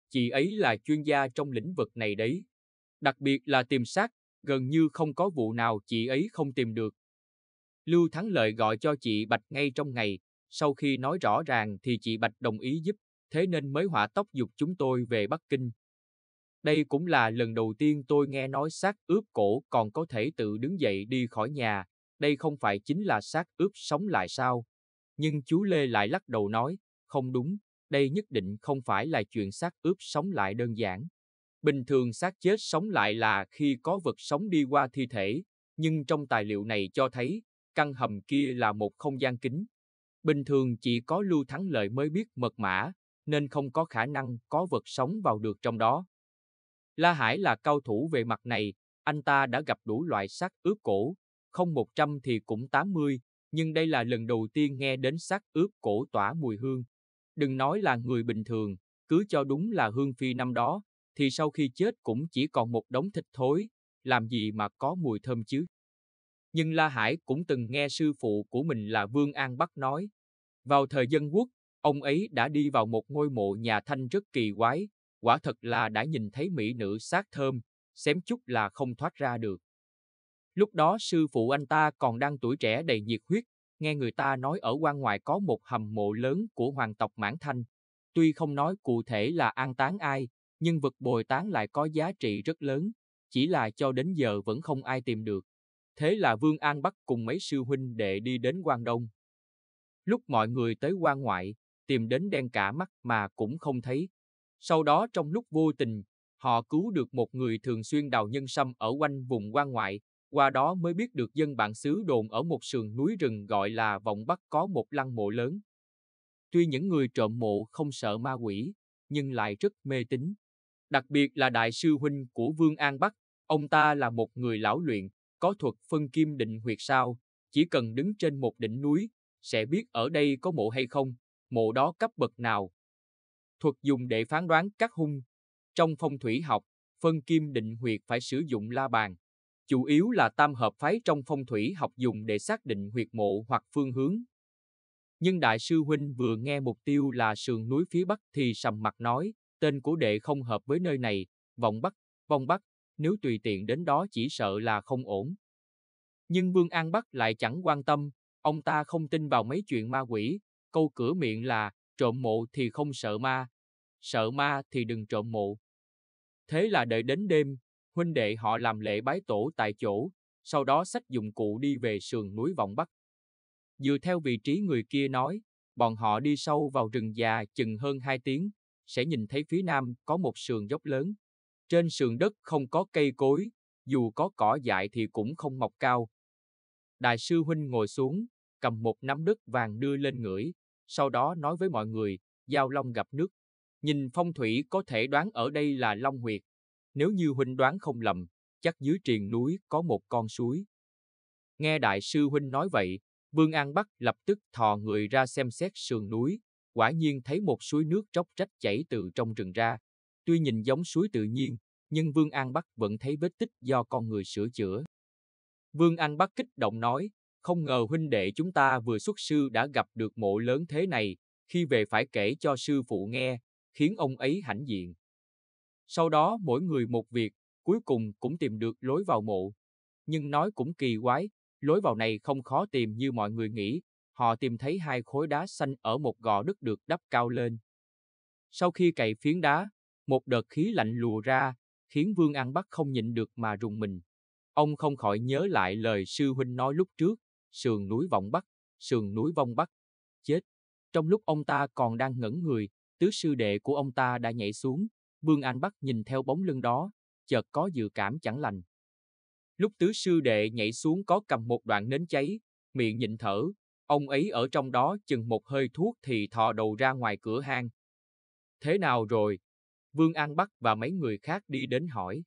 Chị ấy là chuyên gia trong lĩnh vực này đấy. Đặc biệt là tìm xác, gần như không có vụ nào chị ấy không tìm được. Lưu Thắng Lợi gọi cho chị Bạch ngay trong ngày, sau khi nói rõ ràng thì chị Bạch đồng ý giúp, thế nên mới hỏa tốc dục chúng tôi về Bắc Kinh, đây cũng là lần đầu tiên tôi nghe nói xác ướp cổ còn có thể tự đứng dậy đi khỏi nhà, đây không phải chính là xác ướp sống lại sao? Nhưng chú Lê lại lắc đầu nói, không đúng, đây nhất định không phải là chuyện xác ướp sống lại đơn giản. Bình thường xác chết sống lại là khi có vật sống đi qua thi thể, nhưng trong tài liệu này cho thấy, căn hầm kia là một không gian kính. Bình thường chỉ có Lưu Thắng Lợi mới biết mật mã, nên không có khả năng có vật sống vào được trong đó. La Hải là cao thủ về mặt này, anh ta đã gặp đủ loại xác ướp cổ, không 100 thì cũng 80, nhưng đây là lần đầu tiên nghe đến xác ướp cổ tỏa mùi hương. Đừng nói là người bình thường, cứ cho đúng là hương phi năm đó, thì sau khi chết cũng chỉ còn một đống thịt thối, làm gì mà có mùi thơm chứ. Nhưng La Hải cũng từng nghe sư phụ của mình là Vương An Bắc nói. Vào thời dân quốc, ông ấy đã đi vào một ngôi mộ nhà Thanh rất kỳ quái, quả thật là đã nhìn thấy mỹ nữ sát thơm, xém chút là không thoát ra được. Lúc đó sư phụ anh ta còn đang tuổi trẻ đầy nhiệt huyết, nghe người ta nói ở quan ngoại có một hầm mộ lớn của hoàng tộc Mãn Thanh. Tuy không nói cụ thể là an táng ai, nhưng vật bồi táng lại có giá trị rất lớn, chỉ là cho đến giờ vẫn không ai tìm được. Thế là Vương An bắt cùng mấy sư huynh đệ đi đến Quan Đông. Lúc mọi người tới quan ngoại, tìm đến đen cả mắt mà cũng không thấy, sau đó trong lúc vô tình, họ cứu được một người thường xuyên đào nhân sâm ở quanh vùng quan ngoại, qua đó mới biết được dân bản xứ đồn ở một sườn núi rừng gọi là Vọng Bắc có một lăng mộ lớn. Tuy những người trộm mộ không sợ ma quỷ, nhưng lại rất mê tín. Đặc biệt là đại sư huynh của Vương An Bắc, ông ta là một người lão luyện, có thuật phân kim định huyệt sao, chỉ cần đứng trên một đỉnh núi, sẽ biết ở đây có mộ hay không, mộ đó cấp bậc nào, thuật dùng để phán đoán các hung. Trong phong thủy học, phân kim định huyệt phải sử dụng la bàn. Chủ yếu là tam hợp phái trong phong thủy học dùng để xác định huyệt mộ hoặc phương hướng. Nhưng đại sư huynh vừa nghe mục tiêu là sườn núi phía bắc thì sầm mặt nói, tên của đệ không hợp với nơi này, vọng bắc, vong bắc, nếu tùy tiện đến đó chỉ sợ là không ổn. Nhưng Vương An Bắc lại chẳng quan tâm, ông ta không tin vào mấy chuyện ma quỷ, câu cửa miệng là trộm mộ thì không sợ ma, sợ ma thì đừng trộm mộ. Thế là đợi đến đêm, huynh đệ họ làm lễ bái tổ tại chỗ, sau đó xách dụng cụ đi về sườn núi vọng Bắc. Dựa theo vị trí người kia nói, bọn họ đi sâu vào rừng già chừng hơn 2 tiếng, sẽ nhìn thấy phía nam có một sườn dốc lớn. Trên sườn đất không có cây cối, dù có cỏ dại thì cũng không mọc cao. Đại sư huynh ngồi xuống, cầm một nắm đất vàng đưa lên ngửi, sau đó nói với mọi người, giao long gặp nước. Nhìn phong thủy có thể đoán ở đây là long huyệt. Nếu như huynh đoán không lầm, chắc dưới triền núi có một con suối. Nghe đại sư huynh nói vậy, Vương An Bắc lập tức thò người ra xem xét sườn núi, quả nhiên thấy một suối nước tróc rách chảy từ trong rừng ra. Tuy nhìn giống suối tự nhiên, nhưng Vương An Bắc vẫn thấy vết tích do con người sửa chữa. Vương An Bắc kích động nói, không ngờ huynh đệ chúng ta vừa xuất sư đã gặp được mộ lớn thế này, khi về phải kể cho sư phụ nghe, khiến ông ấy hãnh diện. Sau đó mỗi người một việc, cuối cùng cũng tìm được lối vào mộ. Nhưng nói cũng kỳ quái, lối vào này không khó tìm như mọi người nghĩ, họ tìm thấy hai khối đá xanh ở một gò đất được đắp cao lên. Sau khi cậy phiến đá, một đợt khí lạnh lùa ra, khiến Vương An Bắc không nhịn được mà rùng mình. Ông không khỏi nhớ lại lời sư huynh nói lúc trước, sườn núi vọng bắc, sườn núi vong bắc. Chết! Trong lúc ông ta còn đang ngẩn người, tứ sư đệ của ông ta đã nhảy xuống, Vương An Bắc nhìn theo bóng lưng đó, chợt có dự cảm chẳng lành. Lúc tứ sư đệ nhảy xuống có cầm một đoạn nến cháy, miệng nhịn thở, ông ấy ở trong đó chừng một hơi thuốc thì thò đầu ra ngoài cửa hang. Thế nào rồi? Vương An Bắc và mấy người khác đi đến hỏi.